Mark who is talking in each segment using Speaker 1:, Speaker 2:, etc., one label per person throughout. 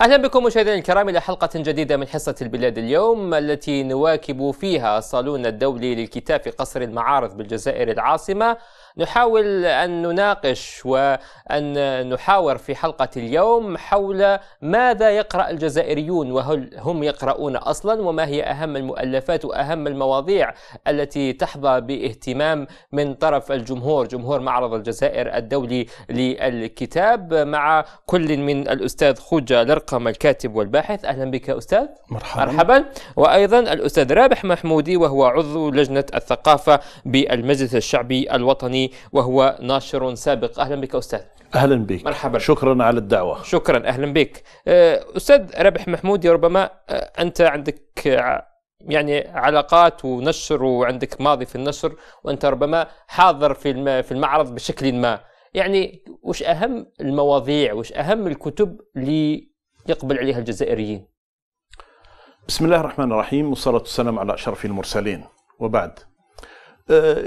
Speaker 1: أهلا بكم مشاهدينا الكرام إلى حلقة جديدة من حصة البلاد اليوم التي نواكب فيها الصالون الدولي للكتاب في قصر المعارض بالجزائر العاصمة نحاول أن نناقش وأن نحاور في حلقة اليوم حول ماذا يقرأ الجزائريون وهل هم يقرؤون أصلا وما هي أهم المؤلفات وأهم المواضيع التي تحظى باهتمام من طرف الجمهور جمهور معرض الجزائر الدولي للكتاب مع كل من الأستاذ خوجة لرقة الفخامة الكاتب والباحث أهلا بك أستاذ مرحبا مرحبا وأيضا الأستاذ رابح محمودي وهو عضو لجنة الثقافة بالمجلس الشعبي الوطني وهو ناشر سابق أهلا بك أستاذ
Speaker 2: اهلا بك مرحبا شكرا على الدعوه
Speaker 1: شكرا اهلا بك آه، استاذ رابح محمودي ربما آه، انت عندك آه، يعني علاقات ونشر وعندك ماضي في النشر وانت ربما حاضر في في المعرض بشكل ما يعني وش اهم المواضيع وش اهم الكتب
Speaker 2: اللي يقبل عليها الجزائريين بسم الله الرحمن الرحيم والصلاة والسلام على أشرف المرسلين وبعد آه،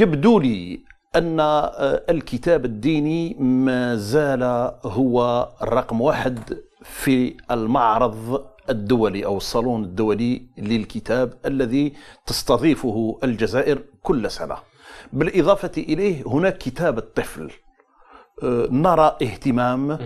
Speaker 2: يبدو لي أن آه، الكتاب الديني ما زال هو رقم واحد في المعرض الدولي أو الصالون الدولي للكتاب الذي تستضيفه الجزائر كل سنة بالإضافة إليه هناك كتاب الطفل آه، نرى اهتمام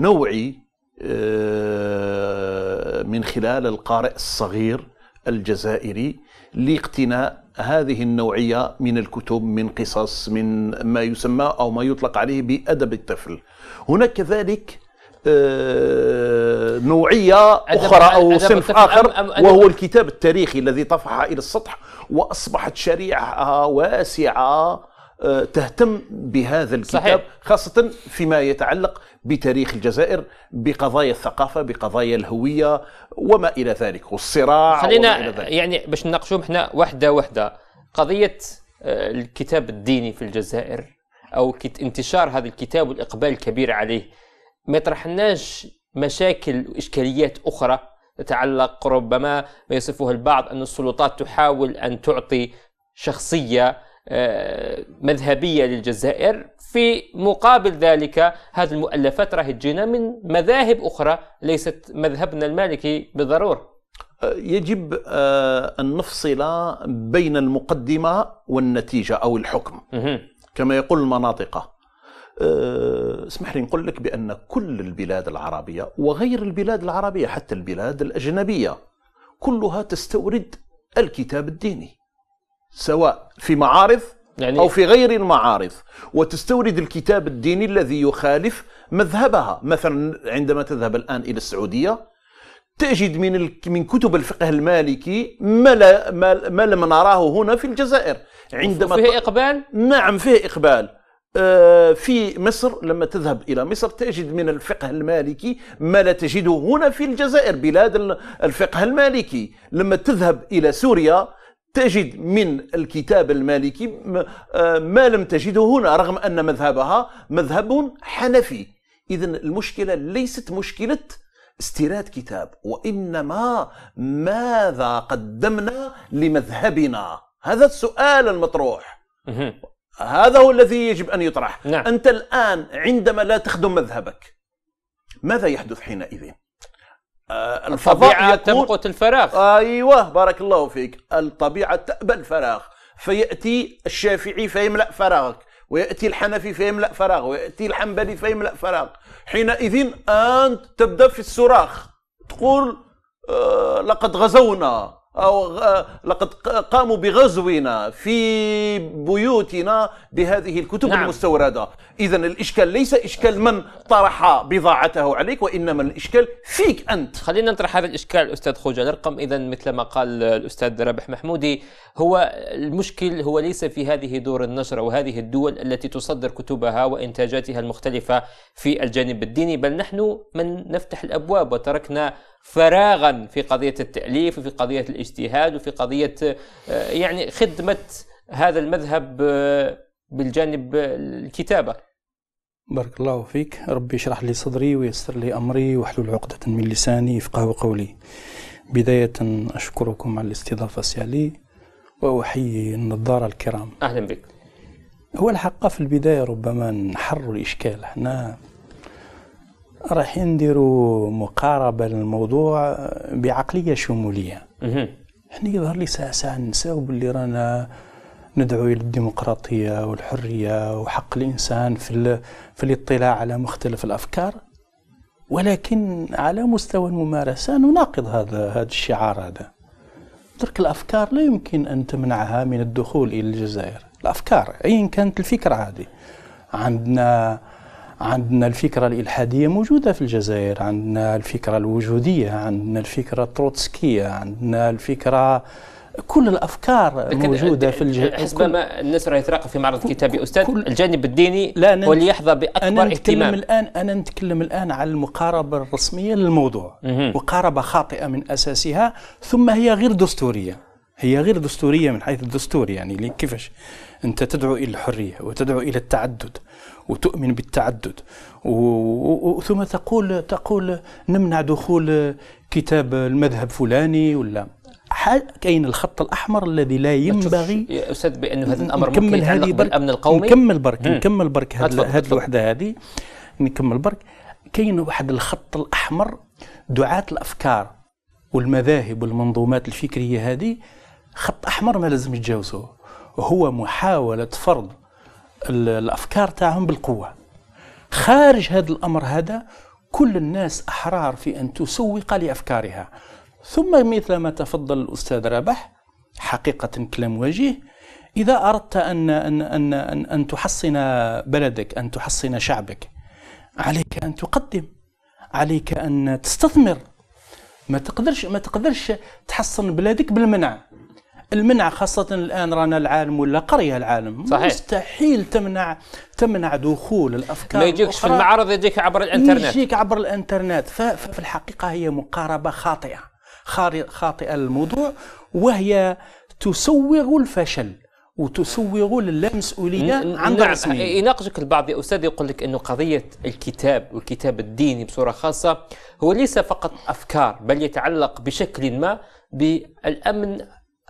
Speaker 2: نوعي آه، من خلال القارئ الصغير الجزائري لاقتناء هذه النوعية من الكتب من قصص من ما يسمى أو ما يطلق عليه بأدب الطفل هناك كذلك آه، نوعية أخرى أو صنف آخر وهو الكتاب التاريخي الذي طفح إلى السطح وأصبحت شريعة واسعة آه، تهتم بهذا الكتاب صحيح. خاصة فيما يتعلق بتاريخ الجزائر بقضايا الثقافة بقضايا الهوية وما إلى ذلك والصراع خلينا وما إلى ذلك. يعني باش نناقشوا احنا وحدة وحدة قضية آه، الكتاب
Speaker 1: الديني في الجزائر أو انتشار هذا الكتاب والإقبال الكبير عليه ما يطرحناش مشاكل وإشكاليات أخرى تتعلق ربما ما يصفه البعض أن السلطات تحاول أن تعطي شخصية آه، مذهبية للجزائر في مقابل ذلك هذه المؤلفات راهي
Speaker 2: تجينا من مذاهب أخرى ليست مذهبنا المالكي بالضرورة آه، يجب آه، أن نفصل بين المقدمة والنتيجة أو الحكم كما يقول المناطقة اسمح لي نقول لك بأن كل البلاد العربية وغير البلاد العربية حتى البلاد الأجنبية كلها تستورد الكتاب الديني سواء في معارض يعني أو في غير المعارض وتستورد الكتاب الديني الذي يخالف مذهبها مثلا عندما تذهب الآن إلى السعودية تجد من من كتب الفقه المالكي ما لا ما لم نراه هنا في الجزائر عندما فيه اقبال نعم فيه اقبال آه، في مصر لما تذهب الى مصر تجد من الفقه المالكي ما لا تجده هنا في الجزائر بلاد الفقه المالكي لما تذهب الى سوريا تجد من الكتاب المالكي آه، ما لم تجده هنا رغم أن مذهبها مذهب حنفي إذا المشكلة ليست مشكلة استيراد كتاب وإنما ماذا قدمنا لمذهبنا هذا السؤال المطروح هذا هو الذي يجب أن يطرح نعم. أنت الآن عندما لا تخدم مذهبك ماذا يحدث حينئذ؟ آه، الفضاء تمقت الفراغ ايوه بارك الله فيك الطبيعه تأبى الفراغ فياتي الشافعي فيملا فراغك وياتي الحنفي فيملا فراغ وياتي الحنبلي فيملا فراغ حينئذ انت تبدا في الصراخ تقول آه لقد غزونا أو لقد قاموا بغزونا في بيوتنا بهذه الكتب نعم. المستوردة إذا الإشكال ليس إشكال من طرح بضاعته عليك وإنما الإشكال فيك أنت خلينا نطرح هذا الإشكال أستاذ خوجة نرقم إذا
Speaker 1: مثل ما قال الأستاذ رابح محمودي هو المشكل هو ليس في هذه دور النشر وهذه الدول التي تصدر كتبها وإنتاجاتها المختلفة في الجانب الديني بل نحن من نفتح الأبواب وتركنا فراغا في قضية التأليف وفي قضية الاجتهاد وفي قضية آه، يعني خدمة هذا المذهب آه، بالجانب آه، الكتابة
Speaker 3: بارك الله فيك ربي يشرح لي صدري ويسر لي أمري واحلل عقدة من لساني يفقه قولي بداية أشكركم على الاستضافة سيالي وأحيي النظارة الكرام أهلا بك هو الحق في البداية ربما نحر الإشكال احنا راح نديروا مقاربه للموضوع بعقليه شموليه احنا يظهر لي ساعه ساعه نساو باللي رانا ندعو الى الديمقراطيه والحريه وحق الانسان في في الاطلاع على مختلف الافكار ولكن على مستوى الممارسه نناقض هذا هذا الشعار هذا ترك الافكار لا يمكن ان تمنعها من الدخول الى الجزائر الافكار ايا كانت الفكره هذه عندنا عندنا الفكرة الإلحادية موجودة في الجزائر عندنا الفكرة الوجودية عندنا الفكرة التروتسكية عندنا الفكرة كل الافكار موجوده في الج... حسب ما
Speaker 1: الناس راهي تراقب في معرض كتابي استاذ كل الجانب الديني لا ننت... واللي يحظى باكبر أنا نتكلم اهتمام
Speaker 3: الان انا نتكلم الان على المقاربه الرسميه للموضوع مقاربه خاطئه من اساسها ثم هي غير دستوريه هي غير دستوريه من حيث الدستور يعني كيفاش انت تدعو الى الحريه وتدعو الى التعدد وتؤمن بالتعدد ثم تقول تقول نمنع دخول كتاب المذهب فلاني ولا كاين الخط الاحمر الذي لا ينبغي يا استاذ بانه هذا الامر ممكن هذه بالامن القومي نكمل برك نكمل برك هذه الوحده هذه نكمل برك كاين واحد الخط الاحمر دعاة الافكار والمذاهب والمنظومات الفكريه هذه خط احمر ما لازم يتجاوزوه هو محاوله فرض الافكار تاعهم بالقوه خارج هذا الامر هذا كل الناس احرار في ان تسوق لافكارها ثم مثل ما تفضل الاستاذ رابح حقيقه كلام وجيه اذا اردت ان ان ان ان, أن تحصن بلدك ان تحصن شعبك عليك ان تقدم عليك ان تستثمر ما تقدرش ما تقدرش تحصن بلادك بالمنع المنع خاصة الآن رانا العالم ولا قرية العالم صحيح. مستحيل تمنع تمنع دخول الأفكار ما يجيكش في المعرض
Speaker 1: يجيك عبر الإنترنت يجيك
Speaker 3: عبر الإنترنت ففي الحقيقة هي مقاربة خاطئة خاطئة للموضوع وهي تسوغ الفشل وتسوغ اللامسؤولية عن ضع نعم
Speaker 1: إيه، يناقشك البعض يا استاذ يقول لك انه قضيه الكتاب والكتاب الديني بصوره خاصه هو ليس فقط افكار بل يتعلق بشكل ما بالامن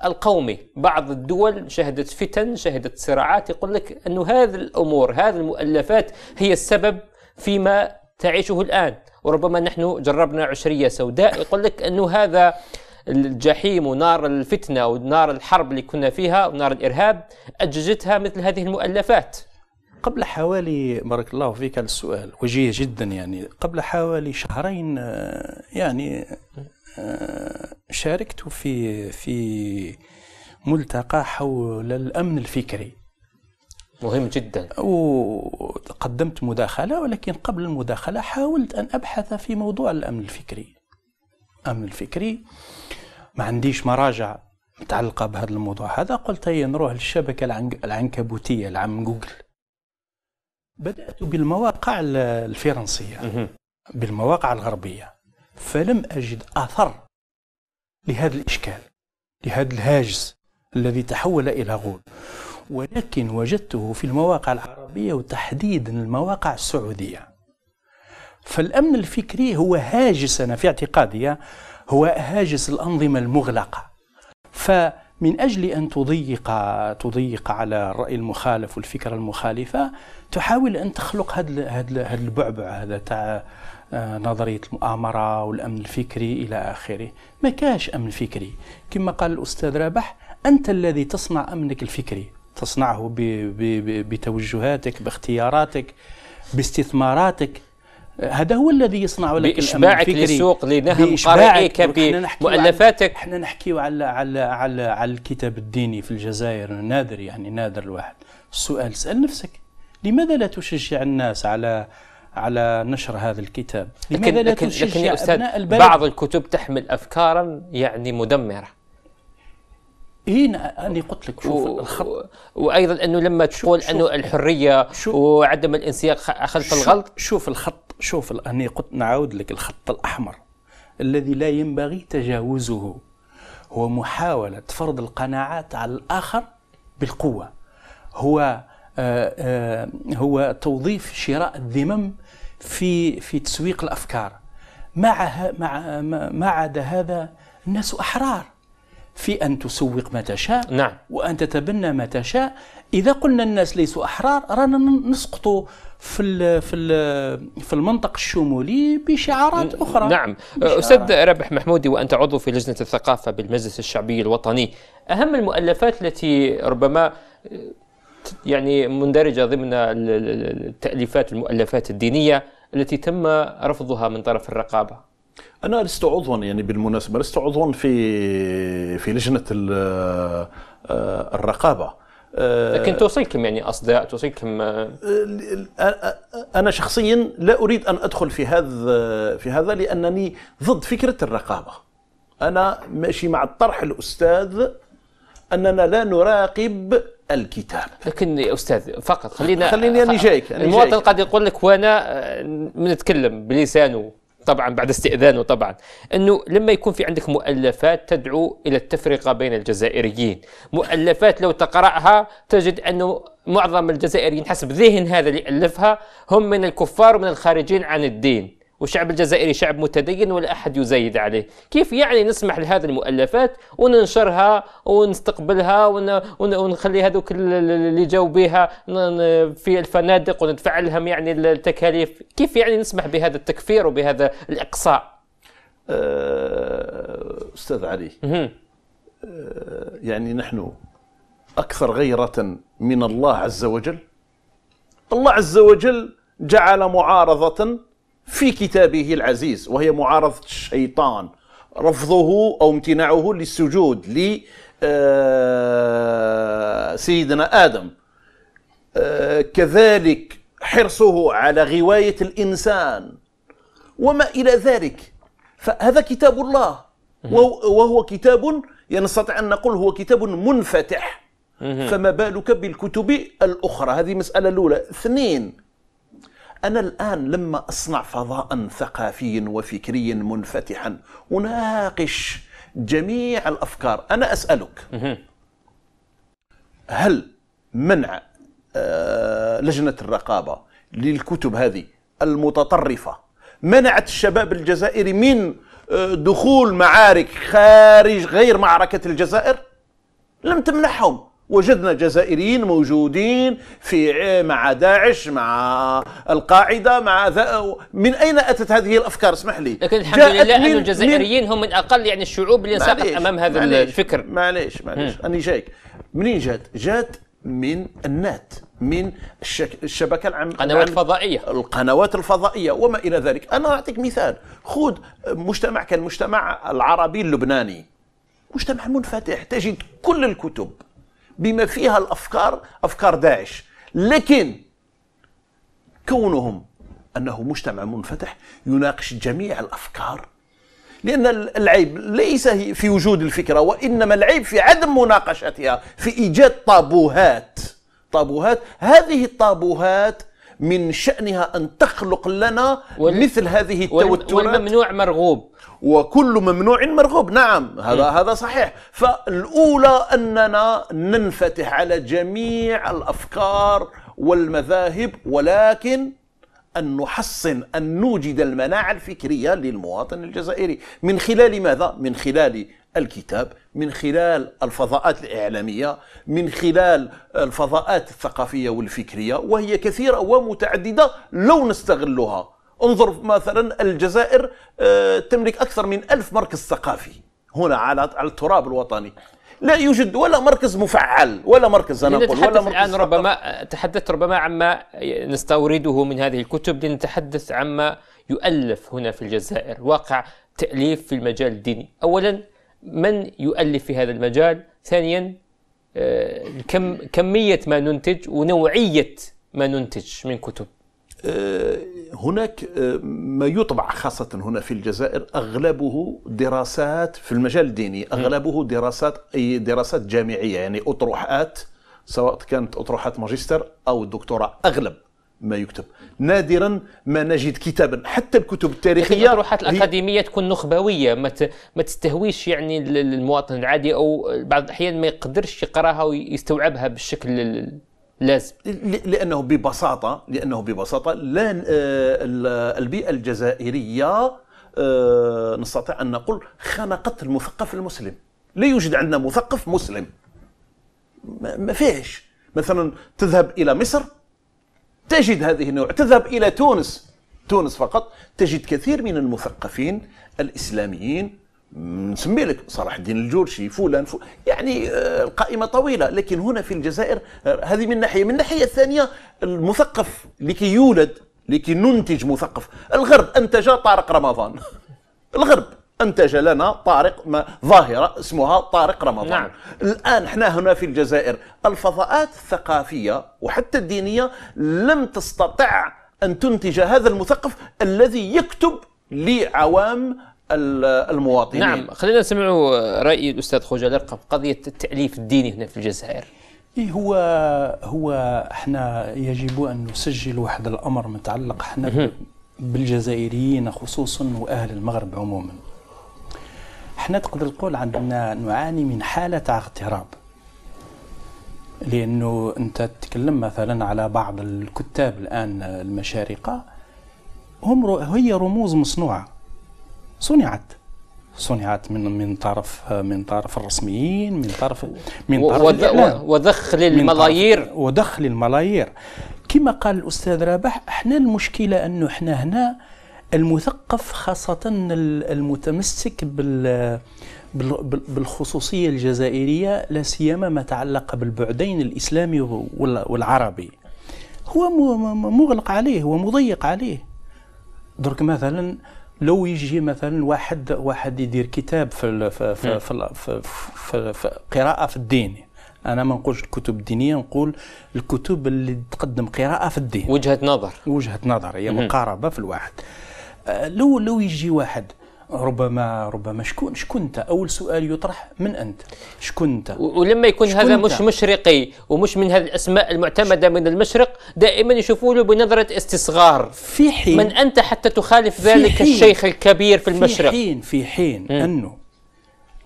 Speaker 1: القومي بعض الدول شهدت فتن شهدت صراعات يقول لك أن هذه الأمور هذه المؤلفات هي السبب فيما تعيشه الآن وربما نحن جربنا عشرية سوداء يقول لك أنه هذا الجحيم ونار الفتنة ونار الحرب اللي كنا فيها ونار الإرهاب أججتها مثل هذه
Speaker 3: المؤلفات قبل حوالي بارك الله فيك السؤال وجيه جدا يعني قبل حوالي شهرين آه، يعني آه، شاركت في في ملتقى حول الامن الفكري مهم جدا وقدمت مداخله ولكن قبل المداخله حاولت ان ابحث في موضوع الامن الفكري الامن الفكري ما عنديش مراجع متعلقه بهذا الموضوع هذا قلت هي نروح للشبكه العنكبوتيه العام جوجل بدات بالمواقع الفرنسيه بالمواقع الغربيه فلم أجد أثر لهذا الإشكال لهذا الهاجس الذي تحول إلى غول ولكن وجدته في المواقع العربية وتحديدا المواقع السعودية فالأمن الفكري هو هاجس أنا في اعتقادي هو هاجس الأنظمة المغلقة فمن أجل أن تضيق تضيق على الرأي المخالف والفكرة المخالفة تحاول أن تخلق هذا البعبع هذا تاع آه، نظريه المؤامره والامن الفكري الى اخره ما كاش امن فكري كما قال الاستاذ رابح انت الذي تصنع امنك الفكري تصنعه بتوجهاتك باختياراتك باستثماراتك آه، هذا هو الذي يصنع لك بإشباعك للسوق لنهم قرائك بمؤلفاتك احنا نحكيو على على على على الكتاب الديني في الجزائر نادر يعني نادر الواحد السؤال اسال نفسك لماذا لا تشجع الناس على على نشر هذا الكتاب لكن, لا لكن, لكن يا أستاذ أبناء البلد؟ بعض الكتب تحمل أفكارا يعني مدمرة
Speaker 1: هنا أنا قلت لك شوف و... الخط وأيضا أنه لما تقول
Speaker 3: أنه الحرية شوف وعدم الانسياق خلف شوف الغلط شوف الخط شوف أنا قلت نعاود لك الخط الأحمر الذي لا ينبغي تجاوزه هو محاولة فرض القناعات على الآخر بالقوة هو آآ آه، آآ آه، هو توظيف شراء الذمم في في تسويق الافكار مع مع ما عدا هذا الناس احرار في ان تسوق ما تشاء نعم. وان تتبنى ما تشاء اذا قلنا الناس ليسوا احرار رانا نسقط في الـ في الـ في المنطق الشمولي بشعارات اخرى نعم استاذ
Speaker 1: رابح محمودي وانت عضو في لجنه الثقافه بالمجلس الشعبي الوطني اهم المؤلفات التي ربما يعني مندرجه ضمن التاليفات المؤلفات الدينيه التي تم رفضها من طرف الرقابه
Speaker 2: انا لست عضوا يعني بالمناسبه لست عضوا في في لجنه آه، الرقابه آه، لكن توصيكم يعني اصداء توصيكم آه، انا شخصيا لا اريد ان ادخل في هذا في هذا لانني ضد فكره الرقابه انا ماشي مع الطرح الاستاذ اننا لا نراقب الكتاب لكن يا استاذ فقط خلينا خليني اني جايك المواطن
Speaker 1: قد يقول لك وانا آه، نتكلم بلسانه طبعا بعد استئذانه طبعا انه لما يكون في عندك مؤلفات تدعو الى التفرقه بين الجزائريين مؤلفات لو تقراها تجد انه معظم الجزائريين حسب ذهن هذا اللي الفها هم من الكفار ومن الخارجين عن الدين والشعب الجزائري شعب متدين ولا أحد يزايد عليه كيف يعني نسمح لهذه المؤلفات وننشرها ونستقبلها ونخلي هذوك اللي جاوا بها في الفنادق وندفع لهم يعني التكاليف كيف يعني نسمح بهذا التكفير
Speaker 2: وبهذا الإقصاء أه، أستاذ علي أه، يعني نحن أكثر غيرة من الله عز وجل الله عز وجل جعل معارضة في كتابه العزيز وهي معارضة الشيطان رفضه أو امتناعه للسجود لسيدنا آه، آدم آه، كذلك حرصه على غواية الإنسان وما إلى ذلك فهذا كتاب الله وهو كتاب ينستطيع أن نقول هو كتاب منفتح فما بالك بالكتب الأخرى هذه مسألة الأولى اثنين أنا الآن لما أصنع فضاء ثقافي وفكري منفتحا أناقش جميع الأفكار أنا أسألك هل منع آه، لجنة الرقابة للكتب هذه المتطرفة منعت الشباب الجزائري من آه، دخول معارك خارج غير معركة الجزائر لم تمنحهم وجدنا جزائريين موجودين في مع داعش مع القاعده مع ذا من اين اتت هذه الافكار اسمح لي لكن الحمد لله ان الجزائريين
Speaker 1: هم من اقل يعني الشعوب اللي انساقت امام هذا معليش الفكر
Speaker 2: معليش معليش اني جايك منين جات جات من النات من الشك... الشبكه العام القنوات الفضائيه القنوات الفضائيه وما الى ذلك انا اعطيك مثال خذ مجتمع كان المجتمع العربي اللبناني مجتمع منفتح تجد كل الكتب بما فيها الافكار افكار داعش لكن كونهم انه مجتمع منفتح يناقش جميع الافكار لان العيب ليس في وجود الفكره وانما العيب في عدم مناقشتها في ايجاد طابوهات طابوهات هذه الطابوهات من شأنها أن تخلق لنا مثل هذه التوترات والممنوع مرغوب وكل ممنوع مرغوب نعم هذا م. هذا صحيح فالاولى اننا ننفتح على جميع الافكار والمذاهب ولكن أن نحصن أن نوجد المناعة الفكرية للمواطن الجزائري من خلال ماذا؟ من خلال الكتاب من خلال الفضاءات الإعلامية من خلال الفضاءات الثقافية والفكرية وهي كثيرة ومتعددة لو نستغلها انظر مثلا الجزائر آه، تملك أكثر من ألف مركز ثقافي هنا على التراب الوطني لا يوجد ولا مركز مفعل ولا مركز انا اقول ولا مركز الان
Speaker 1: ربما تحدثت ربما عما نستورده من هذه الكتب لنتحدث عما يؤلف هنا في الجزائر واقع تاليف في المجال الديني اولا من يؤلف في هذا المجال ثانيا آه، كم كميه ما ننتج
Speaker 2: ونوعيه ما ننتج من كتب آه، هناك آه، ما يطبع خاصة هنا في الجزائر أغلبه دراسات في المجال الديني أغلبه دراسات أي دراسات جامعية يعني أطروحات سواء كانت أطروحات ماجستير أو دكتوراه أغلب ما يكتب نادرا ما نجد كتابا حتى الكتب التاريخيه الأطروحات الاكاديميه
Speaker 1: تكون نخبويه ما ما تستهويش يعني المواطن العادي او بعض الاحيان ما يقدرش يقراها ويستوعبها بالشكل
Speaker 2: لازم لانه ببساطه لانه ببساطه لا آه، البيئه الجزائريه آه، نستطيع ان نقول خنقت المثقف المسلم لا يوجد عندنا مثقف مسلم ما فيهش مثلا تذهب الى مصر تجد هذه النوع تذهب الى تونس تونس فقط تجد كثير من المثقفين الاسلاميين نسمي لك صلاح الدين الجورشي فلان يعني آه، القائمه طويله لكن هنا في الجزائر آه، هذه من ناحيه من ناحيه الثانيه المثقف لكي يولد لكي ننتج مثقف الغرب انتج طارق رمضان الغرب انتج لنا طارق ما ظاهره اسمها طارق رمضان نعم. الان احنا هنا في الجزائر الفضاءات الثقافيه وحتى الدينيه لم تستطع ان تنتج هذا المثقف الذي يكتب لعوام المواطنين نعم خلينا نسمعوا
Speaker 1: راي الاستاذ خوجا قبل قضيه التعليف الديني هنا في الجزائر
Speaker 3: إيه هو هو احنا يجب ان نسجل واحد الامر متعلق احنا بالجزائريين خصوصا واهل المغرب عموما احنا تقدر تقول عندنا نعاني من حاله تاع اغتراب لانه انت تتكلم مثلا على بعض الكتاب الان المشارقه هم هي رموز مصنوعه صنعت صنعت من من طرف من طرف الرسميين من طرف من طرف ودخل وضخ للملايير وضخ للملايير كما قال الاستاذ رابح احنا المشكله انه احنا هنا المثقف خاصه المتمسك بال بالخصوصيه الجزائريه لا سيما ما تعلق بالبعدين الاسلامي والعربي هو مغلق عليه ومضيق عليه درك مثلا لو يجي مثلا واحد واحد يدير كتاب في في في, في, في, في, في قراءه في الدين انا ما نقولش الكتب الدينيه نقول الكتب اللي تقدم قراءه في الدين وجهه نظر وجهه نظر هي مقاربه في الواحد آه، لو لو يجي واحد ربما ربما شكون شكون انت اول سؤال يطرح من انت شكون انت ولما يكون هذا مش
Speaker 1: مشرقي ومش من هذه الاسماء المعتمده من المشرق دائما يشوفوا له بنظره استصغار في حين من انت حتى تخالف ذلك الشيخ الكبير في المشرق في حين
Speaker 3: في حين انه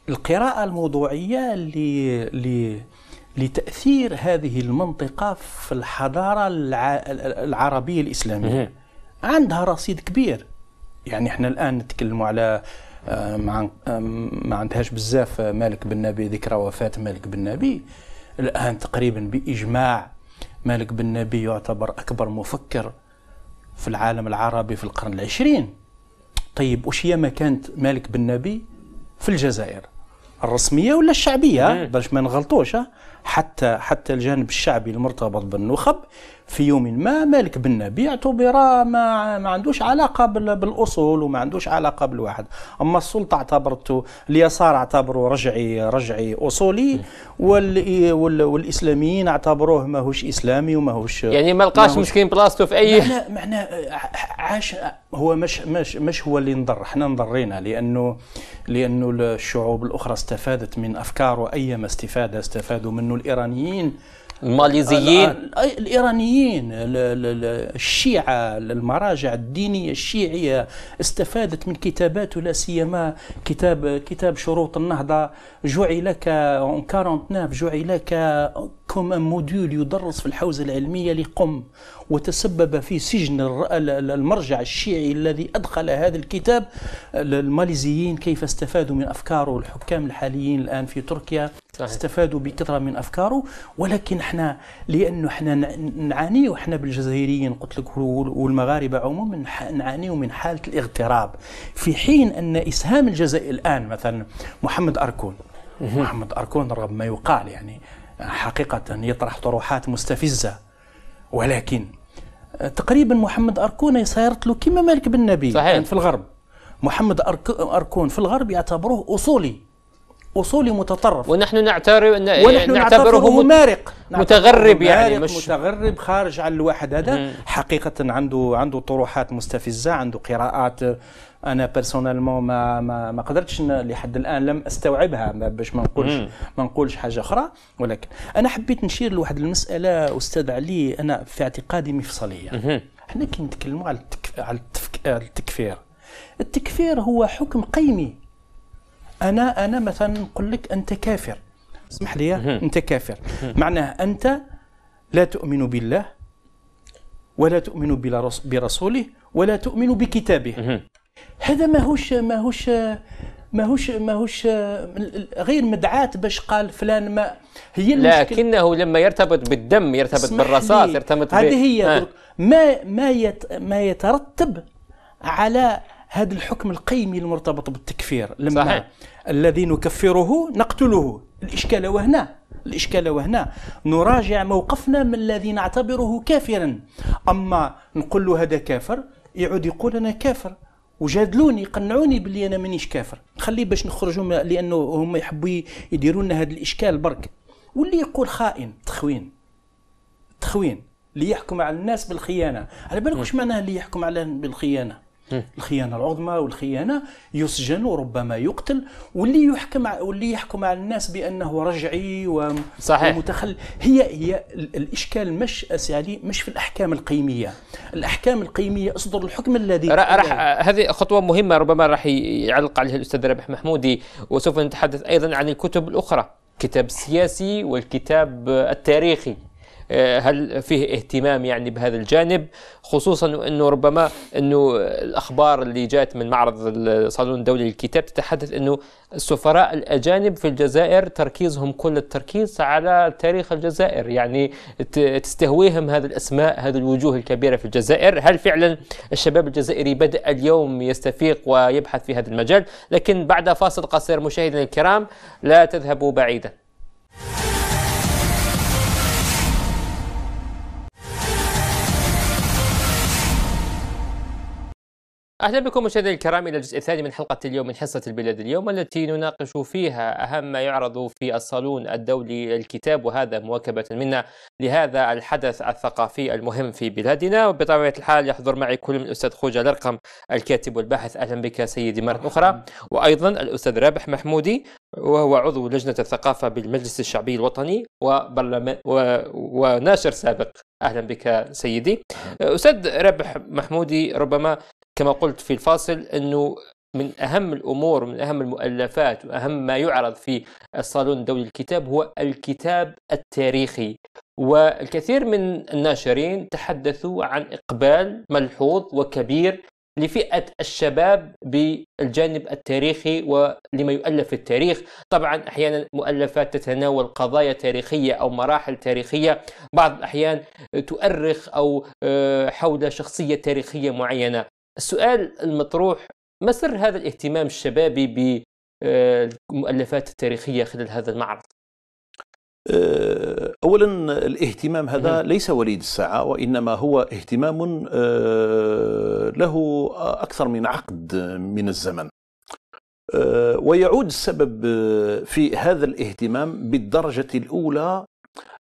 Speaker 3: القراءه الموضوعيه ل لتاثير هذه المنطقه في الحضاره العربيه الاسلاميه عندها رصيد كبير يعني احنا الان نتكلموا على آه، ما آه، ما عندهاش بزاف آه، مالك بن نبي ذكرى وفاه مالك بن نبي الان تقريبا باجماع مالك بن نبي يعتبر اكبر مفكر في العالم العربي في القرن العشرين طيب وش هي مكانة مالك بن نبي في الجزائر الرسمية ولا الشعبية باش ما نغلطوش حتى حتى الجانب الشعبي المرتبط بالنخب في يوم ما مالك بن نبي اعتبر ما, ما عندوش علاقه بالاصول وما عندوش علاقه بالواحد اما السلطه اعتبرته اليسار اعتبره رجعي رجعي اصولي وال والاسلاميين اعتبروه ماهوش اسلامي وماهوش يعني ما لقاش مسكين بلاصته في اي معنى, معنى عاش هو مش مش مش هو اللي نضر احنا نضرينا لانه لانه الشعوب الاخرى استفادت من افكاره ايما استفاده استفادوا منه الايرانيين الماليزيين الايرانيين الشيعه المراجع الدينيه الشيعيه استفادت من كتاباته لا سيما كتاب كتاب شروط النهضه جعل ك 49 جعل ك كوم موديول يدرس في الحوزه العلميه لقم وتسبب في سجن المرجع الشيعي الذي ادخل هذا الكتاب الماليزيين كيف استفادوا من افكاره الحكام الحاليين الان في تركيا صحيح. استفادوا بكثره من افكاره ولكن احنا لانه احنا نعاني وحنا بالجزائريين قلت لك والمغاربه عموما نعانيوا من حاله الاغتراب في حين ان اسهام الجزائر الان مثلا محمد اركون محمد اركون رغم ما يقال يعني حقيقه يطرح طروحات مستفزه ولكن آه، تقريبا محمد اركون صارت له كما مالك بن نبي صحيح. يعني في الغرب محمد أركون في الغرب يعتبروه أصولي اصولي متطرف ونحن نعتبر ونحن نعتبره ممارق متغرب يعني مش متغرب خارج عن الواحد هذا حقيقه عنده عنده طروحات مستفزه عنده قراءات انا بيرسونالمون ما ما ما قدرتش لحد الان لم استوعبها باش ما نقولش ما نقولش حاجه اخرى ولكن انا حبيت نشير لواحد المساله استاذ علي انا في اعتقادي مفصليه احنا كي نتكلموا على على التكفير التكفير هو حكم قيمي انا انا مثلا نقول لك انت كافر اسمح لي انت كافر معناه انت لا تؤمن بالله ولا تؤمن برسوله ولا تؤمن بكتابه هذا ماهوش ماهوش ماهوش ماهوش غير مدعاة باش قال فلان ما
Speaker 1: هي لكنه لما يرتبط بالدم يرتبط بالرصاص يرتبط هذه هي
Speaker 3: ما ما ما يترتب على هذا الحكم القيمي المرتبط بالتكفير لما صحيح. الذي نكفره نقتله الإشكال وهنا الإشكال وهنا نراجع موقفنا من الذي نعتبره كافرا أما نقول له هذا كافر يعود يقول أنا كافر وجادلوني قنعوني باللي انا مانيش كافر نخليه باش نخرجوا لانه هما يحبوا يديروا لنا هذا الاشكال برك واللي يقول خائن تخوين تخوين اللي يحكم على الناس بالخيانه على بالك واش معناها اللي يحكم على بالخيانه الخيانه العظمى والخيانه يسجن وربما يقتل واللي يحكم واللي يحكم على الناس بانه رجعي صحيح. هي هي الاشكال مش علي مش في الاحكام القيميه الاحكام القيميه اصدر الحكم الذي راح آه، هذه
Speaker 1: خطوه مهمه ربما راح يعلق عليها الاستاذ رابح محمودي وسوف نتحدث ايضا عن الكتب الاخرى كتاب سياسي والكتاب التاريخي آه، هل فيه اهتمام يعني بهذا الجانب خصوصا انه ربما انه الاخبار اللي جاءت من معرض الصالون الدولي للكتاب تتحدث انه السفراء الاجانب في الجزائر تركيزهم كل التركيز على تاريخ الجزائر يعني تستهويهم هذه الاسماء هذه الوجوه الكبيره في الجزائر هل فعلا الشباب الجزائري بدا اليوم يستفيق ويبحث في هذا المجال لكن بعد فاصل قصير مشاهدينا الكرام لا تذهبوا بعيدا اهلا بكم مشاهدينا الكرام الى الجزء الثاني من حلقه اليوم من حصه البلاد اليوم التي نناقش فيها اهم ما يعرض في الصالون الدولي للكتاب وهذا مواكبه منا لهذا الحدث الثقافي المهم في بلادنا وبطبيعه الحال يحضر معي كل من الاستاذ خوجة لرقم الكاتب والباحث اهلا بك سيدي مره اخرى وايضا الاستاذ رابح محمودي وهو عضو لجنه الثقافه بالمجلس الشعبي الوطني وبرلمان و... وناشر سابق اهلا بك سيدي استاذ رابح محمودي ربما كما قلت في الفاصل أنه من أهم الأمور من أهم المؤلفات وأهم ما يعرض في الصالون الدولي للكتاب هو الكتاب التاريخي والكثير من الناشرين تحدثوا عن إقبال ملحوظ وكبير لفئة الشباب بالجانب التاريخي ولما يؤلف في التاريخ طبعا أحيانا مؤلفات تتناول قضايا تاريخية أو مراحل تاريخية بعض الأحيان تؤرخ أو آه، حول شخصية تاريخية معينة السؤال المطروح ما سر هذا الاهتمام الشبابي بالمؤلفات آه، التاريخية خلال
Speaker 2: هذا المعرض؟ آه، اولا الاهتمام هذا ليس وليد الساعه وانما هو اهتمام آه، له اكثر من عقد من الزمن ويعود السبب في هذا الاهتمام بالدرجه الاولى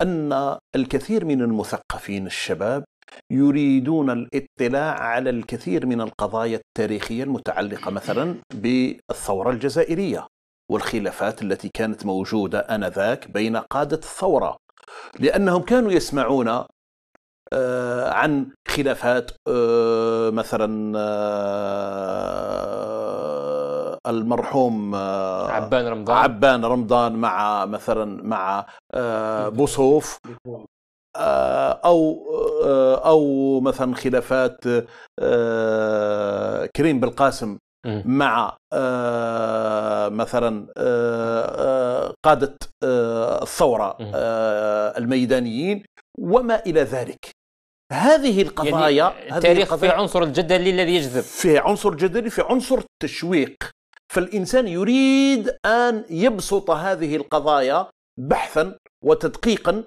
Speaker 2: ان الكثير من المثقفين الشباب يريدون الاطلاع على الكثير من القضايا التاريخيه المتعلقه مثلا بالثوره الجزائريه والخلافات التي كانت موجوده انذاك بين قاده الثوره لانهم كانوا يسمعون آه، عن خلافات آه، مثلا آه، المرحوم عبان رمضان عبان رمضان مع مثلا مع بوصوف آه، او آه، او مثلا خلافات آه، كريم بالقاسم مع مثلا قاده الثوره الميدانيين وما الى ذلك هذه القضايا يعني التاريخ فيه عنصر الجدلي الذي يجذب فيه عنصر جدلي في عنصر التشويق فالإنسان يريد أن يبسط هذه القضايا بحثا وتدقيقا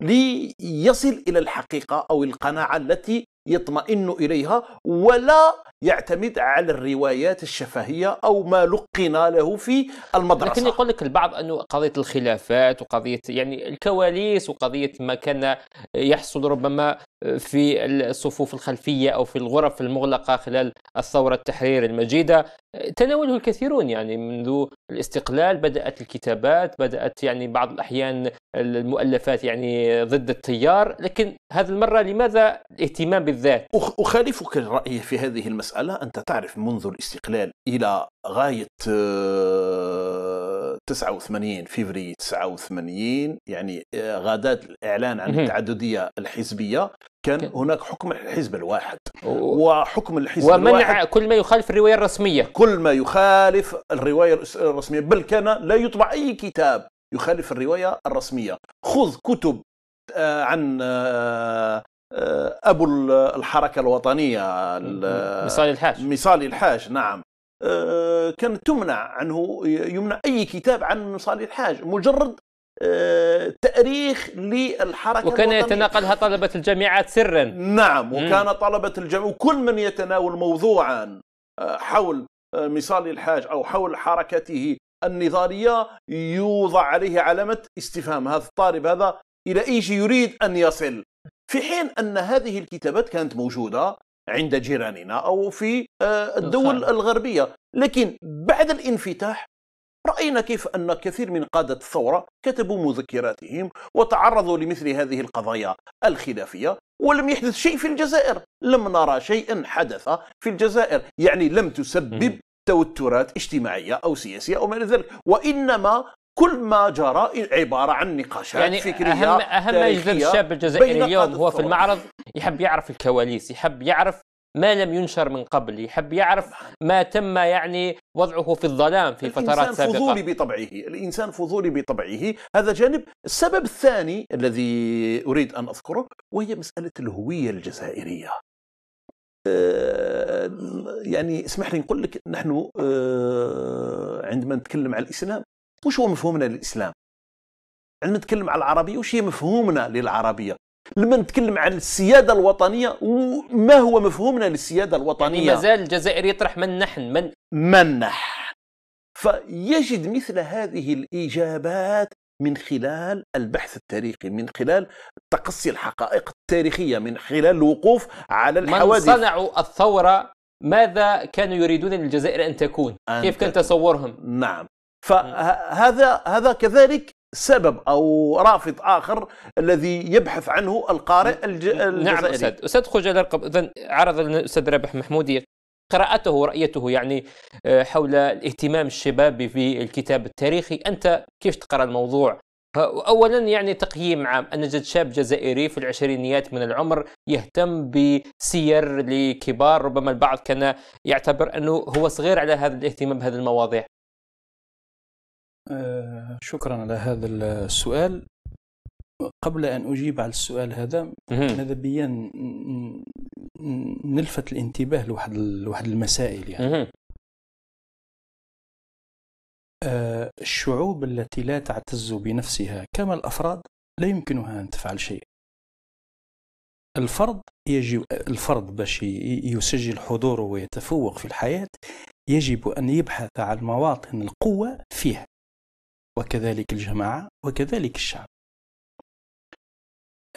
Speaker 2: ليصل إلى الحقيقة أو القناعة التي يطمئن إليها ولا يعتمد على الروايات الشفهية أو ما لقنا له في المدرسة لكن يقول لك البعض أنه قضية
Speaker 1: الخلافات وقضية يعني الكواليس وقضية ما كان يحصل ربما في الصفوف الخلفية أو في الغرف المغلقة خلال الثورة التحرير المجيدة تناوله الكثيرون يعني منذ الاستقلال بدأت الكتابات بدأت يعني بعض الأحيان المؤلفات يعني ضد التيار لكن هذه المرة
Speaker 2: لماذا الاهتمام بالذات أخالفك الرأي في هذه المسألة أنت تعرف منذ الاستقلال إلى غاية 89 آه، فيفري 89 يعني آه، غادات الإعلان عن التعددية الحزبية كان هناك حكم الحزب الواحد وحكم الحزب ومنع الواحد كل ما يخالف الرواية الرسمية كل ما يخالف الرواية الرسمية بل كان لا يطبع أي كتاب يخالف الرواية الرسمية خذ كتب آه، عن آه، ابو الحركه الوطنيه مصالي الحاج مصالي الحاج نعم آه، كانت تمنع عنه يمنع اي كتاب عن مصالي الحاج مجرد آه، تاريخ للحركه وكان الوطنية. يتناقلها طلبه الجامعات سرا نعم وكان طلبه الجامعات وكل من يتناول موضوعا حول مصالي الحاج او حول حركته النضاليه يوضع عليه علامه استفهام هذا الطالب هذا الى اي شيء يريد ان يصل في حين أن هذه الكتابات كانت موجودة عند جيراننا أو في آه، الدول الغربية لكن بعد الانفتاح رأينا كيف أن كثير من قادة الثورة كتبوا مذكراتهم وتعرضوا لمثل هذه القضايا الخلافية ولم يحدث شيء في الجزائر لم نرى شيئا حدث في الجزائر يعني لم تسبب توترات اجتماعية أو سياسية أو ما إلى ذلك وإنما كل ما جرى عباره عن نقاشات يعني فكريه اهم اهم يجذب الشاب الجزائري اليوم هو في المعرض
Speaker 1: يحب يعرف الكواليس يحب يعرف ما لم ينشر من قبل يحب يعرف ما تم يعني وضعه في الظلام في فترات سابقة الإنسان فضولي
Speaker 2: بطبعه الإنسان فضولي بطبعه هذا جانب السبب الثاني الذي أريد أن أذكره وهي مسألة الهوية الجزائرية آه، يعني اسمح لي نقول لك نحن آه، عندما نتكلم عن الإسلام وش هو مفهومنا للإسلام عندما نتكلم على العربية وش هي مفهومنا للعربية لما نتكلم عن السيادة الوطنية وما هو مفهومنا للسيادة يعني الوطنية يعني مازال
Speaker 1: الجزائر يطرح من نحن
Speaker 2: من من نحن فيجد مثل هذه الإجابات من خلال البحث التاريخي من خلال تقصي الحقائق التاريخية من خلال الوقوف على الحوادث من صنعوا الثورة ماذا كانوا يريدون للجزائر أن تكون أنت كيف
Speaker 1: كان تصورهم
Speaker 2: نعم فهذا هذا كذلك سبب او رافض اخر الذي يبحث عنه القارئ نعم، الجزائري نعم استاذ
Speaker 1: استاذ خجل اذا عرض الاستاذ رابح محمودي قراءته ورأيته يعني آه، حول الاهتمام الشباب في الكتاب التاريخي أنت كيف تقرأ الموضوع أولا يعني تقييم عام أن نجد شاب جزائري في العشرينيات من العمر يهتم بسير لكبار ربما البعض كان يعتبر أنه هو صغير على هذا الاهتمام بهذه المواضيع
Speaker 3: آه، شكرا على هذا السؤال قبل أن أجيب على السؤال هذا ماذا بيا نلفت الانتباه لواحد لواحد المسائل يعني آه، الشعوب التي لا تعتز بنفسها كما الأفراد لا يمكنها أن تفعل شيء الفرد يجب الفرد باش يسجل حضوره ويتفوق في الحياة يجب أن يبحث عن مواطن القوة فيها وكذلك الجماعة وكذلك الشعب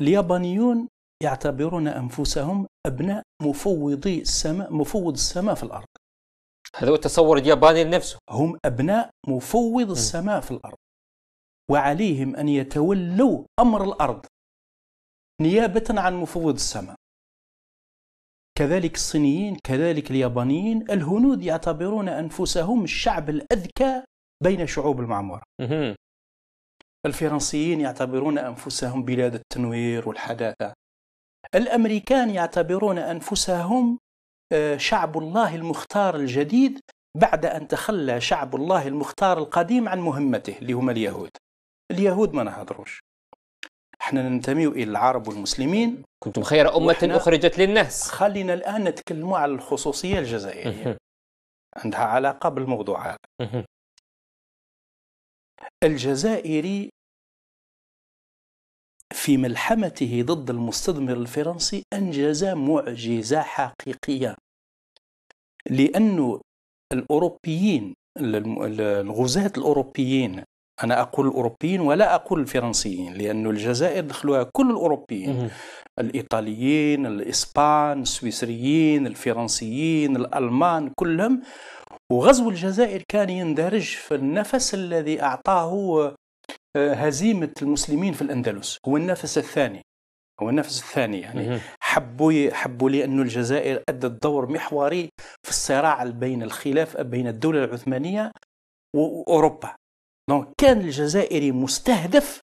Speaker 3: اليابانيون يعتبرون أنفسهم أبناء مفوضي السماء مفوض السماء في الأرض هذا هو التصور الياباني لنفسه هم أبناء مفوض السماء في الأرض وعليهم أن يتولوا أمر الأرض نيابة عن مفوض السماء كذلك الصينيين كذلك اليابانيين الهنود يعتبرون أنفسهم الشعب الأذكى بين شعوب المعمورة الفرنسيين يعتبرون أنفسهم بلاد التنوير والحداثة الأمريكان يعتبرون أنفسهم آه، شعب الله المختار الجديد بعد أن تخلى شعب الله المختار القديم عن مهمته اللي هما اليهود اليهود ما نهضروش احنا ننتمي الى العرب والمسلمين كنتم خير امه اخرجت للناس خلينا الان نتكلموا على الخصوصيه الجزائريه عندها علاقه بالموضوع هذا الجزائري في ملحمته ضد المستثمر الفرنسي أنجز معجزة حقيقية لأن الأوروبيين الغزاة الأوروبيين أنا أقول الأوروبيين ولا أقول الفرنسيين لأن الجزائر دخلوها كل الأوروبيين الإيطاليين الإسبان السويسريين الفرنسيين الألمان كلهم وغزو الجزائر كان يندرج في النفس الذي أعطاه آه، هزيمة المسلمين في الأندلس هو النفس الثاني هو النفس الثاني يعني حبوا حبوا لأنه الجزائر أدت دور محوري في الصراع بين الخلاف بين الدولة العثمانية وأوروبا دونك كان الجزائري مستهدف